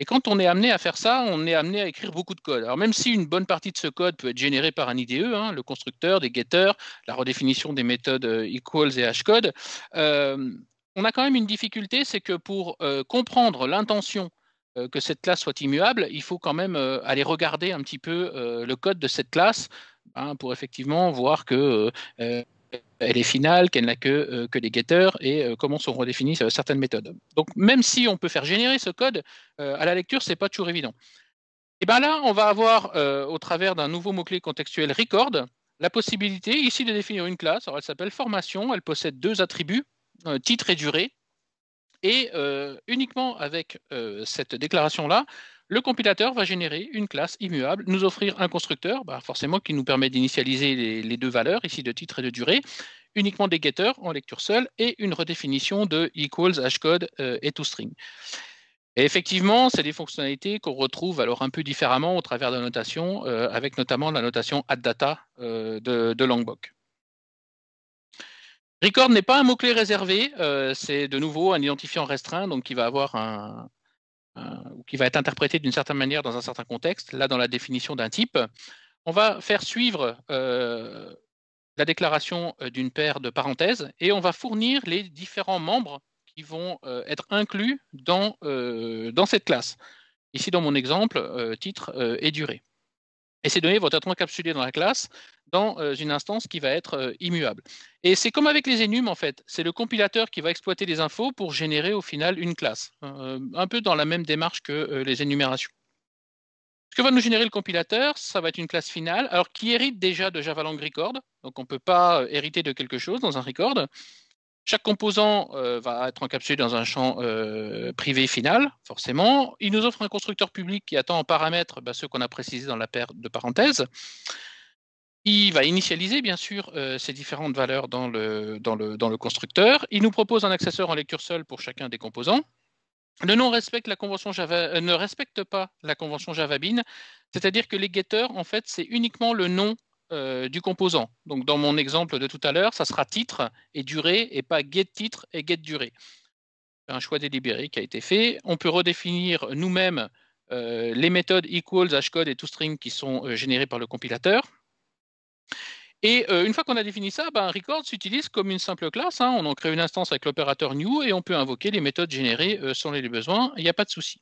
Et quand on est amené à faire ça, on est amené à écrire beaucoup de code. Alors même si une bonne partie de ce code peut être générée par un IDE, hein, le constructeur, des getters, la redéfinition des méthodes equals et hashcode, on a quand même une difficulté, c'est que pour euh, comprendre l'intention euh, que cette classe soit immuable, il faut quand même euh, aller regarder un petit peu le code de cette classe hein, pour effectivement voir que elle est finale, qu'elle n'a que, que des getters et comment sont redéfinies certaines méthodes. Donc même si on peut faire générer ce code, à la lecture, ce n'est pas toujours évident. Et eh bien là, on va avoir, au travers d'un nouveau mot-clé contextuel record, la possibilité ici de définir une classe. elle s'appelle formation, elle possède deux attributs, euh, titre et durée. Et euh, uniquement avec euh, cette déclaration-là, le compilateur va générer une classe immuable, nous offrir un constructeur, bah, forcément qui nous permet d'initialiser les, deux valeurs, ici de titre et de durée, uniquement des getters en lecture seule, et une redéfinition de equals, hashcode et toString. Et effectivement, c'est des fonctionnalités qu'on retrouve alors un peu différemment au travers de la notation, avec notamment la notation addData de, de Langbok. Record n'est pas un mot-clé réservé, euh, c'est de nouveau un identifiant restreint, donc qui va avoir un, qui va être interprété d'une certaine manière dans un certain contexte. Là, dans la définition d'un type, on va faire suivre euh, la déclaration euh, d'une paire de parenthèses et on va fournir les différents membres qui vont être inclus dans, dans cette classe. Ici, dans mon exemple, titre et durée. Et ces données vont être encapsulées dans la classe, dans euh, une instance qui va être euh, immuable. Et c'est comme avec les énumes, en fait. C'est le compilateur qui va exploiter les infos pour générer au final une classe, euh, un peu dans la même démarche que les énumérations. Ce que va nous générer le compilateur, ça va être une classe finale, alors qui hérite déjà de Java Langue Record, donc on ne peut pas hériter de quelque chose dans un record, chaque composant euh, va être encapsulé dans un champ euh, privé final, forcément. Il nous offre un constructeur public qui attend en paramètres bah, ceux qu'on a précisé dans la paire de parenthèses. Il va initialiser, bien sûr, euh, ces différentes valeurs dans le, constructeur. Il nous propose un accesseur en lecture seule pour chacun des composants. Le nom ne respecte pas la convention Bean, c'est-à-dire que les getters, en fait, c'est uniquement le nom euh, du composant. Donc dans mon exemple de tout à l'heure, ça sera titre et durée et pas get titre et get durée. un choix délibéré qui a été fait. On peut redéfinir nous-mêmes euh, les méthodes equals, hashCode et toString qui sont euh, générées par le compilateur. Et une fois qu'on a défini ça, un ben, record s'utilise comme une simple classe. Hein. On en crée une instance avec l'opérateur new et on peut invoquer les méthodes générées selon les besoins. Il n'y a pas de souci.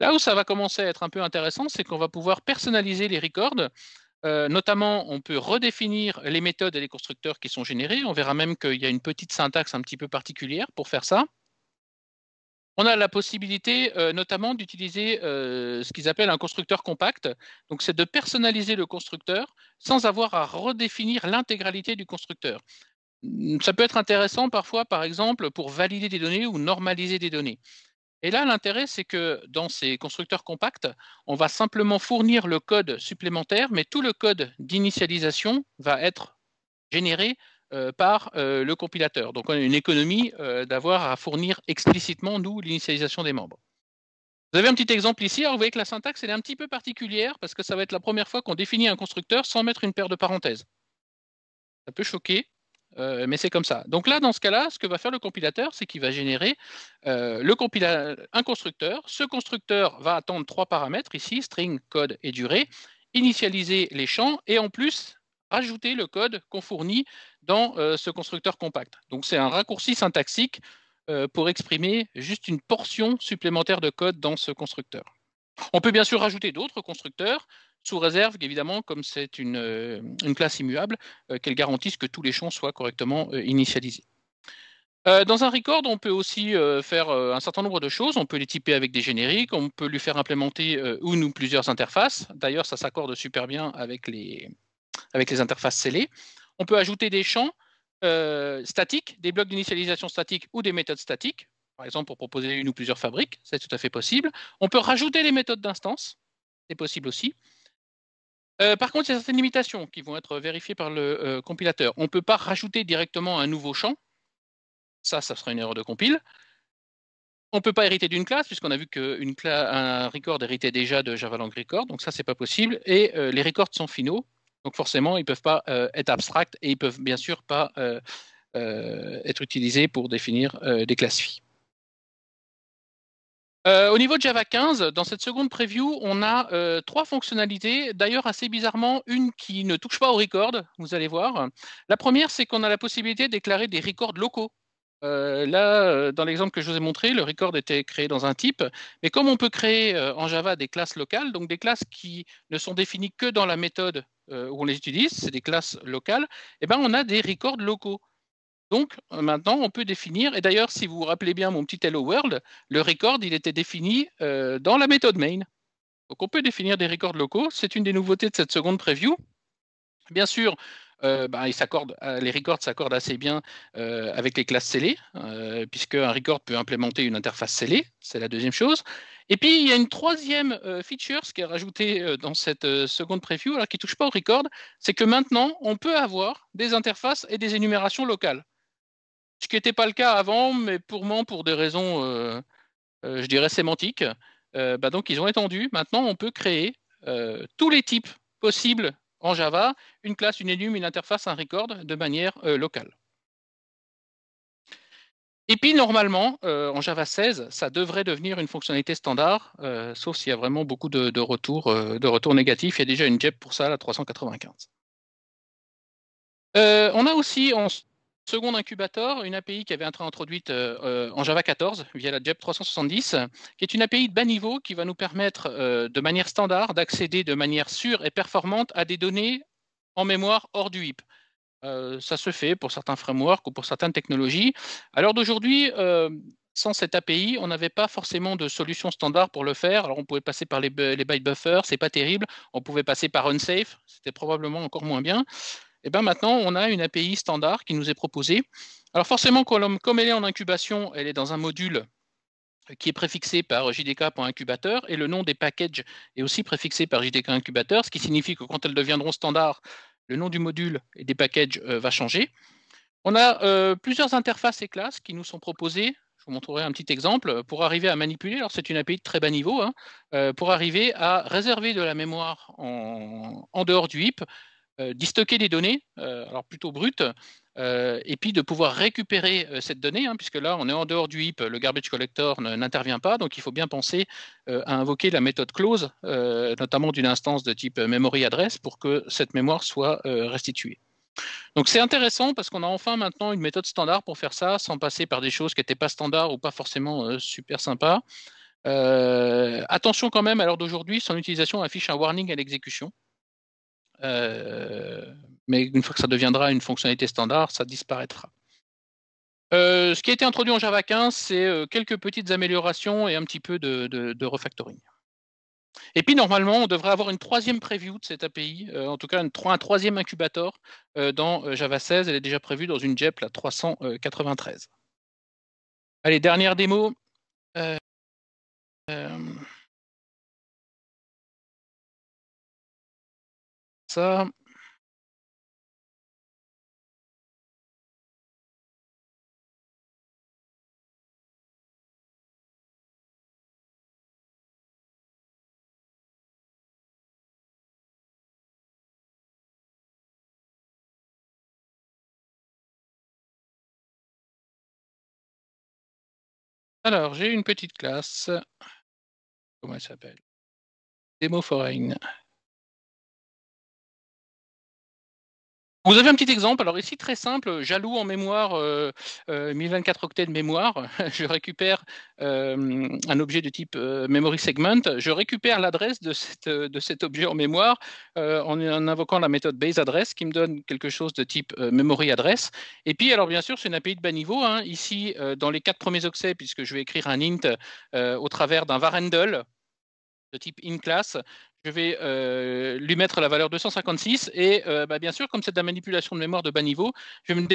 Là où ça va commencer à être un peu intéressant, c'est qu'on va pouvoir personnaliser les records euh, notamment, on peut redéfinir les méthodes et les constructeurs qui sont générés. On verra même qu'il y a une petite syntaxe un petit peu particulière pour faire ça. On a la possibilité euh, notamment d'utiliser euh, ce qu'ils appellent un constructeur compact. Donc, c'est de personnaliser le constructeur sans avoir à redéfinir l'intégralité du constructeur. Ça peut être intéressant parfois, par exemple, pour valider des données ou normaliser des données. Et là, l'intérêt, c'est que dans ces constructeurs compacts, on va simplement fournir le code supplémentaire, mais tout le code d'initialisation va être généré euh, par euh, le compilateur. Donc, on a une économie euh, d'avoir à fournir explicitement, nous, l'initialisation des membres. Vous avez un petit exemple ici. Alors, vous voyez que la syntaxe, elle est un petit peu particulière parce que ça va être la première fois qu'on définit un constructeur sans mettre une paire de parenthèses. Ça peut choquer. Euh, mais c'est comme ça. Donc là, dans ce cas-là, ce que va faire le compilateur, c'est qu'il va générer euh, un constructeur. Ce constructeur va attendre trois paramètres ici, string, code et durée, initialiser les champs et en plus ajouter le code qu'on fournit dans euh, ce constructeur compact. Donc c'est un raccourci syntaxique pour exprimer juste une portion supplémentaire de code dans ce constructeur. On peut bien sûr rajouter d'autres constructeurs, sous réserve évidemment, comme c'est une, euh, classe immuable, euh, qu'elle garantisse que tous les champs soient correctement euh, initialisés. dans un record, on peut aussi faire un certain nombre de choses. On peut les typer avec des génériques, on peut lui faire implémenter une ou plusieurs interfaces. D'ailleurs, ça s'accorde super bien avec les, interfaces scellées. On peut ajouter des champs statiques, des blocs d'initialisation statiques ou des méthodes statiques, par exemple pour proposer une ou plusieurs fabriques, c'est tout à fait possible. On peut rajouter les méthodes d'instance, c'est possible aussi. Euh, par contre, il y a certaines limitations qui vont être vérifiées par le euh, compilateur. On ne peut pas rajouter directement un nouveau champ. Ça, ça sera une erreur de compile. On ne peut pas hériter d'une classe, puisqu'on a vu qu'un record héritait déjà de Java Record, donc ça, n'est pas possible. Et euh, les records sont finaux, donc forcément, ils ne peuvent pas être abstracts et ils peuvent bien sûr pas être utilisés pour définir des classes euh, au niveau de Java 15, dans cette seconde preview, on a euh, trois fonctionnalités, d'ailleurs assez bizarrement, une qui ne touche pas aux records, vous allez voir. La première, c'est qu'on a la possibilité de déclarer des records locaux. Euh, là, dans l'exemple que je vous ai montré, le record était créé dans un type, mais comme on peut créer en Java des classes locales, donc des classes qui ne sont définies que dans la méthode où on les utilise, c'est des classes locales, eh ben, on a des records locaux. Donc euh, maintenant, on peut définir, et d'ailleurs, si vous vous rappelez bien mon petit Hello World, le record, il était défini euh, dans la méthode main. Donc on peut définir des records locaux, c'est une des nouveautés de cette seconde preview. Bien sûr, euh, bah, les records s'accordent assez bien avec les classes scellées, puisque un record peut implémenter une interface scellée, c'est la deuxième chose. Et puis, il y a une troisième feature ce qui est rajouté dans cette seconde preview, alors qui ne touche pas au record, c'est que maintenant, on peut avoir des interfaces et des énumérations locales ce qui n'était pas le cas avant, mais pour moi, pour des raisons, euh, euh, je dirais, sémantiques. Euh, bah donc, ils ont étendu. Maintenant, on peut créer tous les types possibles en Java, une classe, une enum, une interface, un record, de manière locale. Et puis, normalement, en Java 16, ça devrait devenir une fonctionnalité standard, sauf s'il y a vraiment beaucoup de, retours négatifs. Il y a déjà une JEP pour ça, la 395. on a aussi, en Second incubator, une API qui avait été introduite euh, euh, en Java 14 via la JEP 370, qui est une API de bas niveau qui va nous permettre euh, de manière standard d'accéder de manière sûre et performante à des données en mémoire hors du HIP. ça se fait pour certains frameworks ou pour certaines technologies. Alors l'heure d'aujourd'hui, sans cette API, on n'avait pas forcément de solution standard pour le faire. Alors, on pouvait passer par les, les byte buffers, c'est pas terrible. On pouvait passer par unsafe, c'était probablement encore moins bien. Et eh ben, maintenant, on a une API standard qui nous est proposée. Alors forcément, comme elle est en incubation, elle est dans un module qui est préfixé par jdk.incubateur et le nom des packages est aussi préfixé par jdk.incubateur, ce qui signifie que quand elles deviendront standards, le nom du module et des packages euh, va changer. On a euh, plusieurs interfaces et classes qui nous sont proposées. Je vous montrerai un petit exemple pour arriver à manipuler. Alors, c'est une API de très bas niveau, hein, euh, pour arriver à réserver de la mémoire en, en dehors du HIP euh, d'y stocker des données, euh, alors plutôt brutes, euh, et puis de pouvoir récupérer cette donnée, hein, puisque là, on est en dehors du heap, le garbage collector n'intervient pas, donc il faut bien penser à invoquer la méthode close, notamment d'une instance de type memory address, pour que cette mémoire soit restituée. Donc c'est intéressant parce qu'on a enfin maintenant une méthode standard pour faire ça, sans passer par des choses qui n'étaient pas standards ou pas forcément super sympas. attention quand même, à l'heure d'aujourd'hui, son utilisation affiche un warning à l'exécution. Euh, mais une fois que ça deviendra une fonctionnalité standard, ça disparaîtra. Euh, ce qui a été introduit en Java 15, c'est euh, quelques petites améliorations et un petit peu de, refactoring. Et puis normalement, on devrait avoir une troisième preview de cette API, en tout cas un troisième incubator dans Java 16. Elle est déjà prévue dans une JEP, la 393. Allez, dernière démo. Alors, j'ai une petite classe. Comment elle s'appelle DemoForeign Vous avez un petit exemple, alors ici très simple, j'alloue en mémoire, 1024 euh, euh, octets de mémoire, je récupère euh, un objet de type memory segment, je récupère l'adresse de, cet objet en mémoire en, invoquant la méthode baseAddress qui me donne quelque chose de type memory Et puis alors bien sûr c'est une API de bas niveau, hein. ici dans les quatre premiers octets, puisque je vais écrire un int au travers d'un var handle, de type in class, je vais euh, lui mettre la valeur 256 et euh, bah, bien sûr, comme c'est de la manipulation de mémoire de bas niveau, je vais me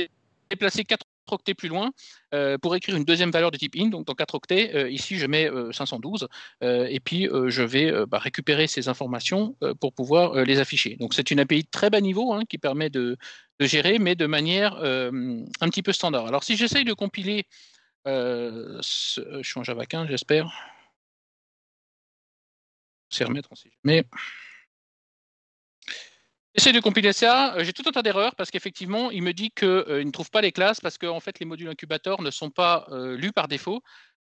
déplacer 4 octets plus loin euh, pour écrire une deuxième valeur de type in. Donc dans 4 octets, ici je mets 512 et puis je vais bah, récupérer ces informations pour pouvoir les afficher. Donc c'est une API très bas niveau hein, qui permet de, gérer, mais de manière un petit peu standard. Alors si j'essaye de compiler, je suis en vacances, j'espère s'y remettre, J'essaie de compiler ça. Euh, j'ai tout un tas d'erreurs parce qu'effectivement, il me dit qu'il euh, ne trouve pas les classes parce que en fait, les modules incubateurs ne sont pas euh, lus par défaut.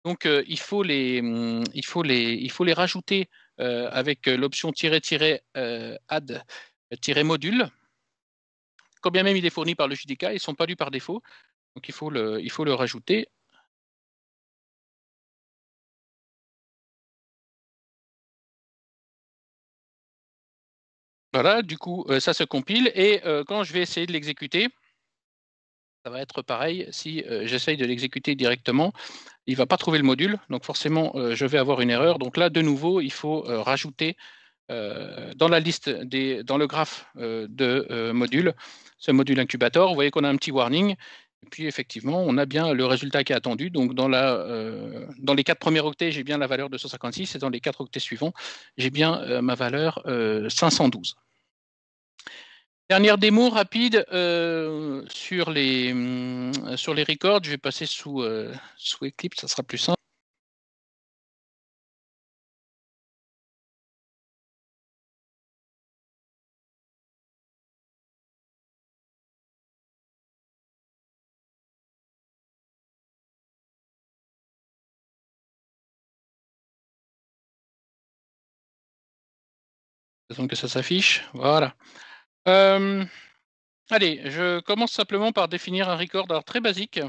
Donc, il, faut les, mm, il, faut les, il faut les rajouter avec l'option add-module. Quand bien même il est fourni par le JDK, ils ne sont pas lus par défaut. Donc, il faut le, il faut le rajouter. Voilà, du coup, euh, ça se compile et euh, quand je vais essayer de l'exécuter, ça va être pareil. Si euh, j'essaye de l'exécuter directement, il ne va pas trouver le module. Donc forcément, je vais avoir une erreur. Donc là, de nouveau, il faut rajouter dans la liste des, dans le graphe de module, modules, ce module incubator, vous voyez qu'on a un petit warning et puis effectivement, on a bien le résultat qui est attendu. Donc dans, la, euh, dans les quatre premiers octets, j'ai bien la valeur de 256 et dans les quatre octets suivants, j'ai bien euh, ma valeur 512. Euh, Dernière démo rapide sur les, hum, sur, les, records. Je vais passer sous, sous Eclipse, ça sera plus simple. Donc que ça s'affiche. Voilà. Euh, allez, je commence simplement par définir un record très basique.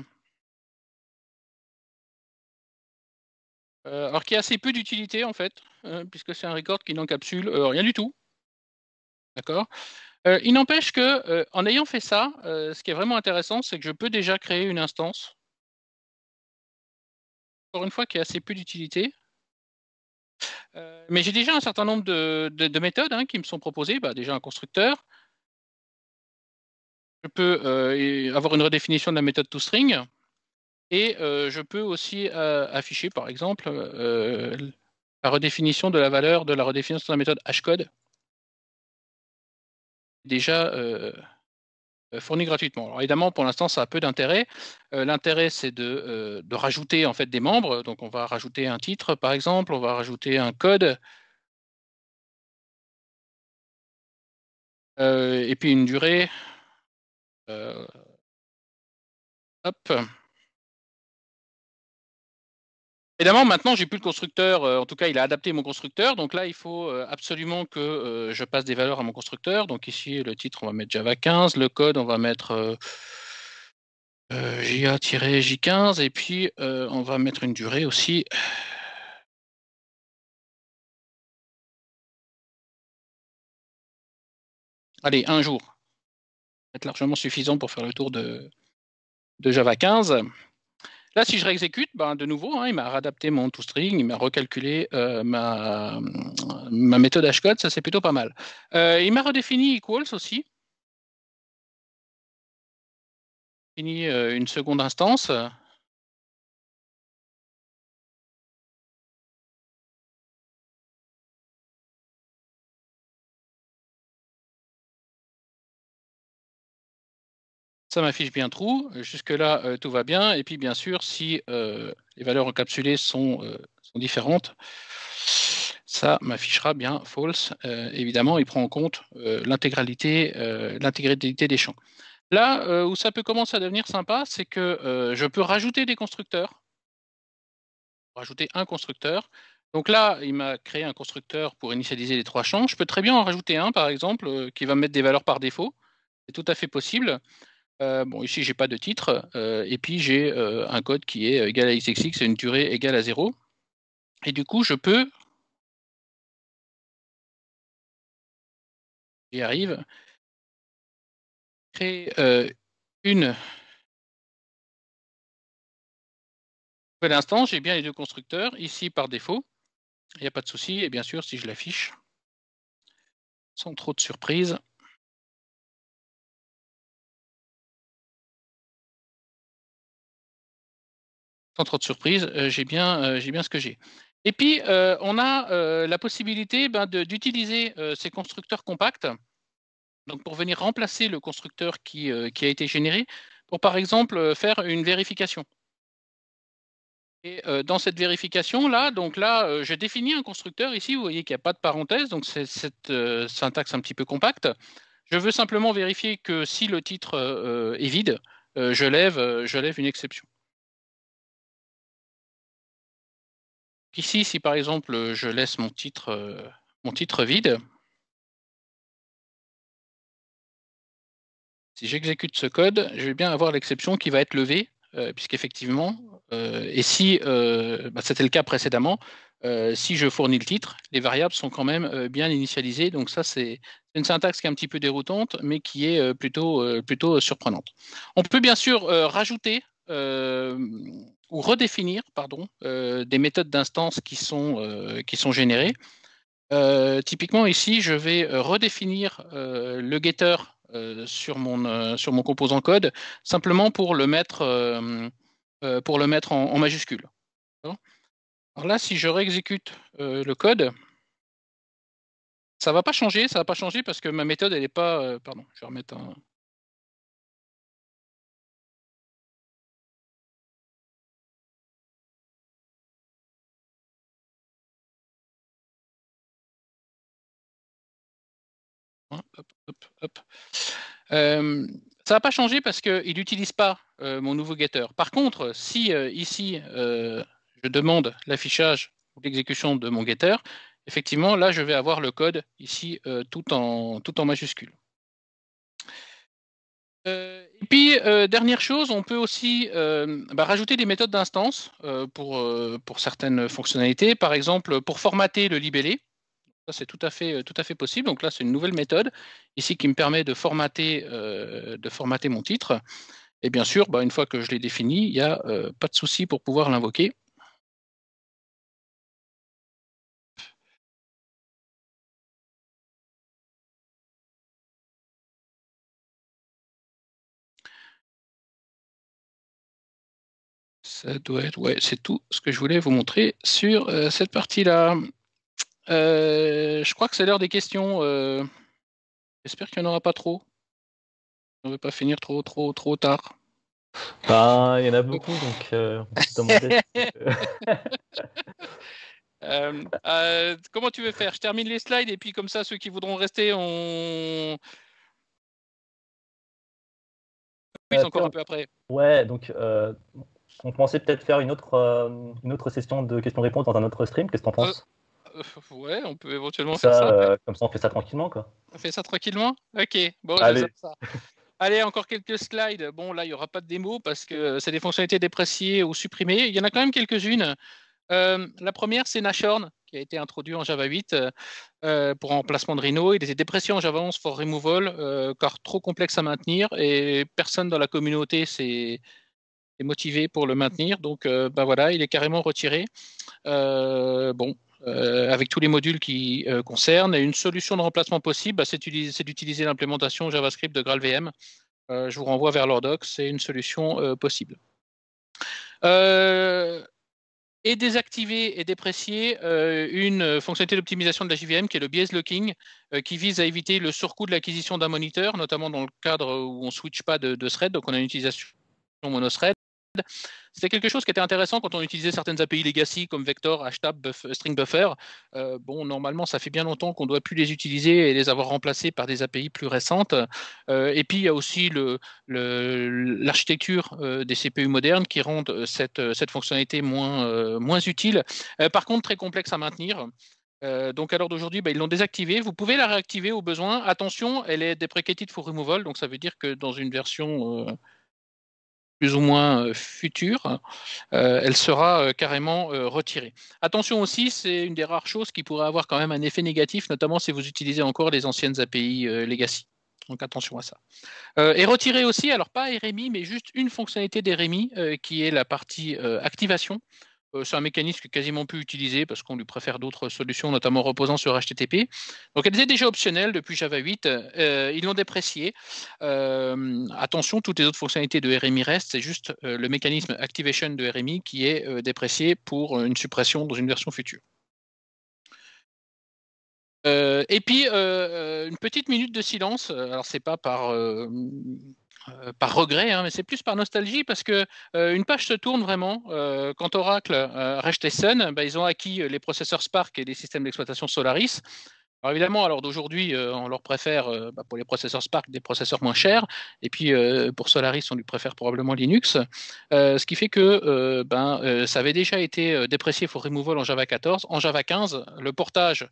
Euh, alors qui a assez peu d'utilité en fait, euh, puisque c'est un record qui n'encapsule rien du tout. D'accord Il n'empêche que en ayant fait ça, ce qui est vraiment intéressant, c'est que je peux déjà créer une instance. Encore une fois, qui a assez peu d'utilité. Euh, mais j'ai déjà un certain nombre de, méthodes hein, qui me sont proposées. Bah, déjà un constructeur. Je peux euh, avoir une redéfinition de la méthode toString. Et euh, je peux aussi afficher, par exemple, la redéfinition de la valeur de la redéfinition de la méthode hashcode. Déjà, euh, Fourni gratuitement. Alors évidemment, pour l'instant, ça a peu d'intérêt. Euh, l'intérêt, c'est de, euh, de, rajouter en fait des membres. Donc, on va rajouter un titre, par exemple, on va rajouter un code, et puis une durée. hop évidemment, maintenant, j'ai plus le constructeur. Euh, en tout cas, il a adapté mon constructeur. Donc là, il faut euh, absolument que euh, je passe des valeurs à mon constructeur. Donc ici, le titre, on va mettre Java 15. Le code, on va mettre JA-J15. Et puis, on va mettre une durée aussi. Allez, un jour. Ça va être largement suffisant pour faire le tour de Java 15. Là, si je réexécute, ben, de nouveau, hein, il m'a réadapté mon toString, il m'a recalculé euh, ma, euh, ma, méthode hashcode, ça c'est plutôt pas mal. Euh, il m'a redéfini equals aussi. Fini une seconde instance. ça m'affiche bien trou. Jusque-là, euh, tout va bien. Et puis, bien sûr, si euh, les valeurs encapsulées sont, euh, sont différentes, ça m'affichera bien false. évidemment, il prend en compte l'intégralité des champs. Là où ça peut commencer à devenir sympa, c'est que je peux rajouter des constructeurs. Rajouter un constructeur. Donc là, il m'a créé un constructeur pour initialiser les trois champs. Je peux très bien en rajouter un, par exemple, qui va mettre des valeurs par défaut. C'est tout à fait possible. Euh, bon, ici, j'ai pas de titre. Euh, et puis, j'ai euh, un code qui est égal à xxx et une durée égale à 0. Et du coup, je peux. J'y arrive. Créer euh, une. Pour l'instant, j'ai bien les deux constructeurs ici par défaut. Il n'y a pas de souci. Et bien sûr, si je l'affiche, sans trop de surprises... sans trop de surprise, euh, euh, j'ai bien, ce que j'ai. Et puis, euh, on a la possibilité ben, d'utiliser ces constructeurs compacts donc pour venir remplacer le constructeur qui, a été généré pour, par exemple, faire une vérification. Et dans cette vérification-là, donc là, je définis un constructeur ici, vous voyez qu'il n'y a pas de parenthèse, donc c'est cette syntaxe un petit peu compacte. Je veux simplement vérifier que si le titre est vide, je lève une exception. Ici, si par exemple euh, je laisse mon titre, euh, mon titre vide, si j'exécute ce code, je vais bien avoir l'exception qui va être levée, euh, puisqu'effectivement, et si bah, c'était le cas précédemment, si je fournis le titre, les variables sont quand même bien initialisées. Donc ça, c'est une syntaxe qui est un petit peu déroutante, mais qui est plutôt, plutôt surprenante. On peut bien sûr rajouter ou redéfinir pardon, euh, des méthodes d'instance qui, sont, euh, qui sont générées. Euh, typiquement ici, je vais redéfinir le getter sur, mon, sur mon composant code simplement pour le mettre, pour le mettre en, majuscule. Alors là, si je réexécute le code, ça ne va pas changer, ça va pas changer parce que ma méthode, elle n'est pas... pardon, je vais remettre un, Hop, hop. Euh, ça n'a pas changé parce qu'il n'utilise pas euh, mon nouveau getter. Par contre, si euh, ici je demande l'affichage ou l'exécution de mon getter, effectivement, là, je vais avoir le code ici tout, en, tout en majuscule. et puis, dernière chose, on peut aussi bah, rajouter des méthodes d'instance pour, pour certaines fonctionnalités. Par exemple, pour formater le libellé, c'est tout à fait euh, tout à fait possible. Donc là, c'est une nouvelle méthode ici qui me permet de formater euh, de formater mon titre. Et bien sûr, bah, une fois que je l'ai défini, il n'y a euh, pas de souci pour pouvoir l'invoquer. Ça doit être, ouais, c'est tout ce que je voulais vous montrer sur cette partie-là. Euh, je crois que c'est l'heure des questions. Euh. J'espère qu'il n'y en aura pas trop. On ne veut pas finir trop, trop, trop tard. Bah, il y en a beaucoup, donc euh, comment tu veux faire Je termine les slides et puis comme ça, ceux qui voudront rester, on. Oui, encore un peu après. Ouais, donc on pensait peut-être faire une autre, une autre session de questions-réponses dans un autre stream. Qu'est-ce que tu en penses ouais, on peut éventuellement faire ça. Euh, comme ça, on fait ça tranquillement, quoi. On fait ça tranquillement Ok, bon, Allez. Ça. Allez, encore quelques slides. Bon, là, il n'y aura pas de démo parce que euh, c'est des fonctionnalités dépréciées ou supprimées. Il y en a quand même quelques-unes. Euh, la première, c'est Nashorn, qui a été introduit en Java 8 pour remplacement de Rhino. Il était déprécié en Java 11 for removal, car trop complexe à maintenir et personne dans la communauté s'est motivé pour le maintenir. Donc, bah voilà, il est carrément retiré. bon, euh, avec tous les modules qui euh, concernent. Et une solution de remplacement possible, bah, c'est d'utiliser l'implémentation JavaScript de GraalVM. Euh, je vous renvoie vers l'Ordoc, c'est une solution possible. et désactiver et déprécier une fonctionnalité d'optimisation de la JVM qui est le bias locking, qui vise à éviter le surcoût de l'acquisition d'un moniteur, notamment dans le cadre où on ne switch pas de, thread, donc on a une utilisation monothread. C'était quelque chose qui était intéressant quand on utilisait certaines API legacy comme Vector, Hashtag, euh, String Buffer. Euh, bon, normalement, ça fait bien longtemps qu'on ne doit plus les utiliser et les avoir remplacés par des API plus récentes. Euh, et puis, il y a aussi l'architecture des CPU modernes qui rendent cette, fonctionnalité moins, utile. par contre, très complexe à maintenir. donc à l'heure d'aujourd'hui, bah, ils l'ont désactivée. Vous pouvez la réactiver au besoin. Attention, elle est deprecated for removal, donc ça veut dire que dans une version plus ou moins euh, future, euh, elle sera euh, carrément retirée. Attention aussi, c'est une des rares choses qui pourrait avoir quand même un effet négatif, notamment si vous utilisez encore les anciennes API legacy. Donc attention à ça. et retirer aussi, alors pas RMI, mais juste une fonctionnalité d'RMI qui est la partie activation. Euh, c'est un mécanisme quasiment plus utilisé parce qu'on lui préfère d'autres solutions, notamment reposant sur HTTP. Donc elle était déjà optionnelle depuis Java 8. Euh, ils l'ont dépréciée. Euh, attention, toutes les autres fonctionnalités de RMI restent. C'est juste le mécanisme activation de RMI qui est déprécié pour une suppression dans une version future. et puis une petite minute de silence. Alors c'est pas par euh, par regret, hein, mais c'est plus par nostalgie parce qu'une euh, page se tourne vraiment. Euh, quand Oracle Rest et Sun bah, ils ont acquis les processeurs Spark et les systèmes d'exploitation Solaris. Alors évidemment, alors d'aujourd'hui, on leur préfère bah, pour les processeurs Spark des processeurs moins chers, et puis pour Solaris, on lui préfère probablement Linux. ce qui fait que ben, ça avait déjà été déprécié pour removal en Java 14. En Java 15, le portage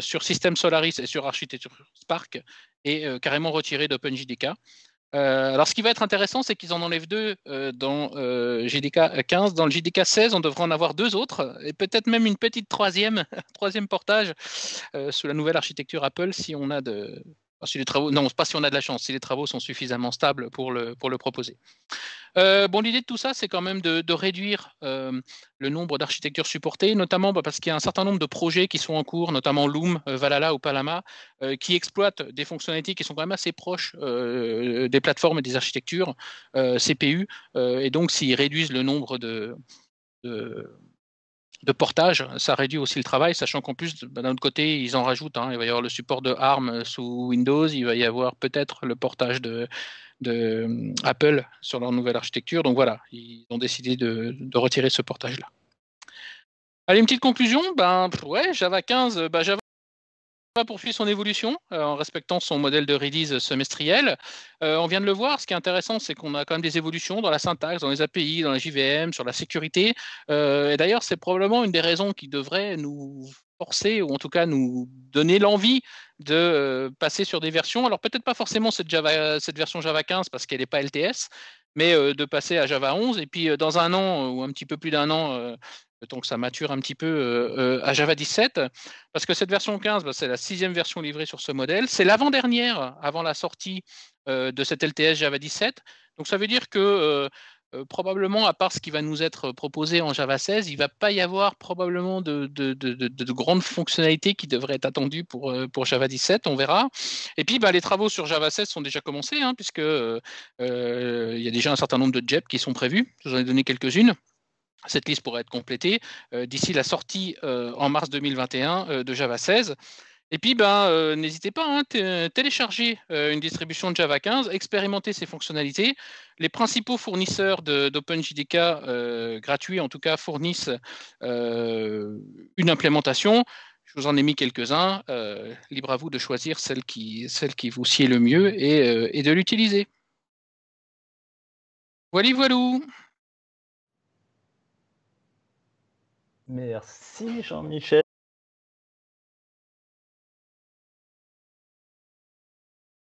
sur système Solaris et sur architecture Spark est carrément retiré d'OpenJDK. Euh, alors, ce qui va être intéressant, c'est qu'ils en enlèvent deux euh, dans euh, JDK 15. Dans le JDK 16, on devrait en avoir deux autres, et peut-être même une petite troisième, troisième portage sous la nouvelle architecture Apple si on a de, si les travaux, non, pas si on a de la chance, si les travaux sont suffisamment stables pour le, pour le proposer. Euh, bon, l'idée de tout ça, c'est quand même de, réduire euh, le nombre d'architectures supportées, notamment bah, parce qu'il y a un certain nombre de projets qui sont en cours, notamment Loom, euh, Valhalla ou Palama, qui exploitent des fonctionnalités qui sont quand même assez proches des plateformes et des architectures CPU. et donc, s'ils réduisent le nombre de de portage, ça réduit aussi le travail, sachant qu'en plus, ben, d'un autre côté, ils en rajoutent. Hein. Il va y avoir le support de ARM sous Windows, il va y avoir peut-être le portage de, hum, Apple sur leur nouvelle architecture. Donc voilà, ils ont décidé de, retirer ce portage-là. Allez, une petite conclusion. Ben, ouais, Java 15, ben, Java va poursuivre son évolution euh, en respectant son modèle de release semestriel. Euh, on vient de le voir, ce qui est intéressant, c'est qu'on a quand même des évolutions dans la syntaxe, dans les API, dans la JVM, sur la sécurité. Euh, et d'ailleurs, c'est probablement une des raisons qui devrait nous forcer, ou en tout cas nous donner l'envie de passer sur des versions. Alors peut-être pas forcément cette, cette version Java 15 parce qu'elle n'est pas LTS, mais de passer à Java 11. Et puis dans un an ou un petit peu plus d'un an, que ça mature un petit peu euh, euh, à Java 17, parce que cette version 15, bah, c'est la sixième version livrée sur ce modèle. C'est l'avant-dernière avant la sortie euh, de cette LTS Java 17. Donc ça veut dire que probablement, à part ce qui va nous être proposé en Java 16, il ne va pas y avoir probablement de, grandes fonctionnalités qui devraient être attendues pour, Java 17, on verra. Et puis, bah, les travaux sur Java 16 sont déjà commencés, hein, puisque il y a déjà un certain nombre de JEP qui sont prévus. Je vous en ai donné quelques-unes. Cette liste pourrait être complétée euh, d'ici la sortie euh, en mars 2021 euh, de Java 16. Et puis, ben, n'hésitez pas à hein, télécharger une distribution de Java 15, expérimenter ses fonctionnalités. Les principaux fournisseurs d'OpenJDK gratuits, en tout cas, fournissent une implémentation. Je vous en ai mis quelques-uns. libre à vous de choisir celle qui, celle qui vous sied le mieux et, de l'utiliser. Voilà, voilà Merci Jean-Michel.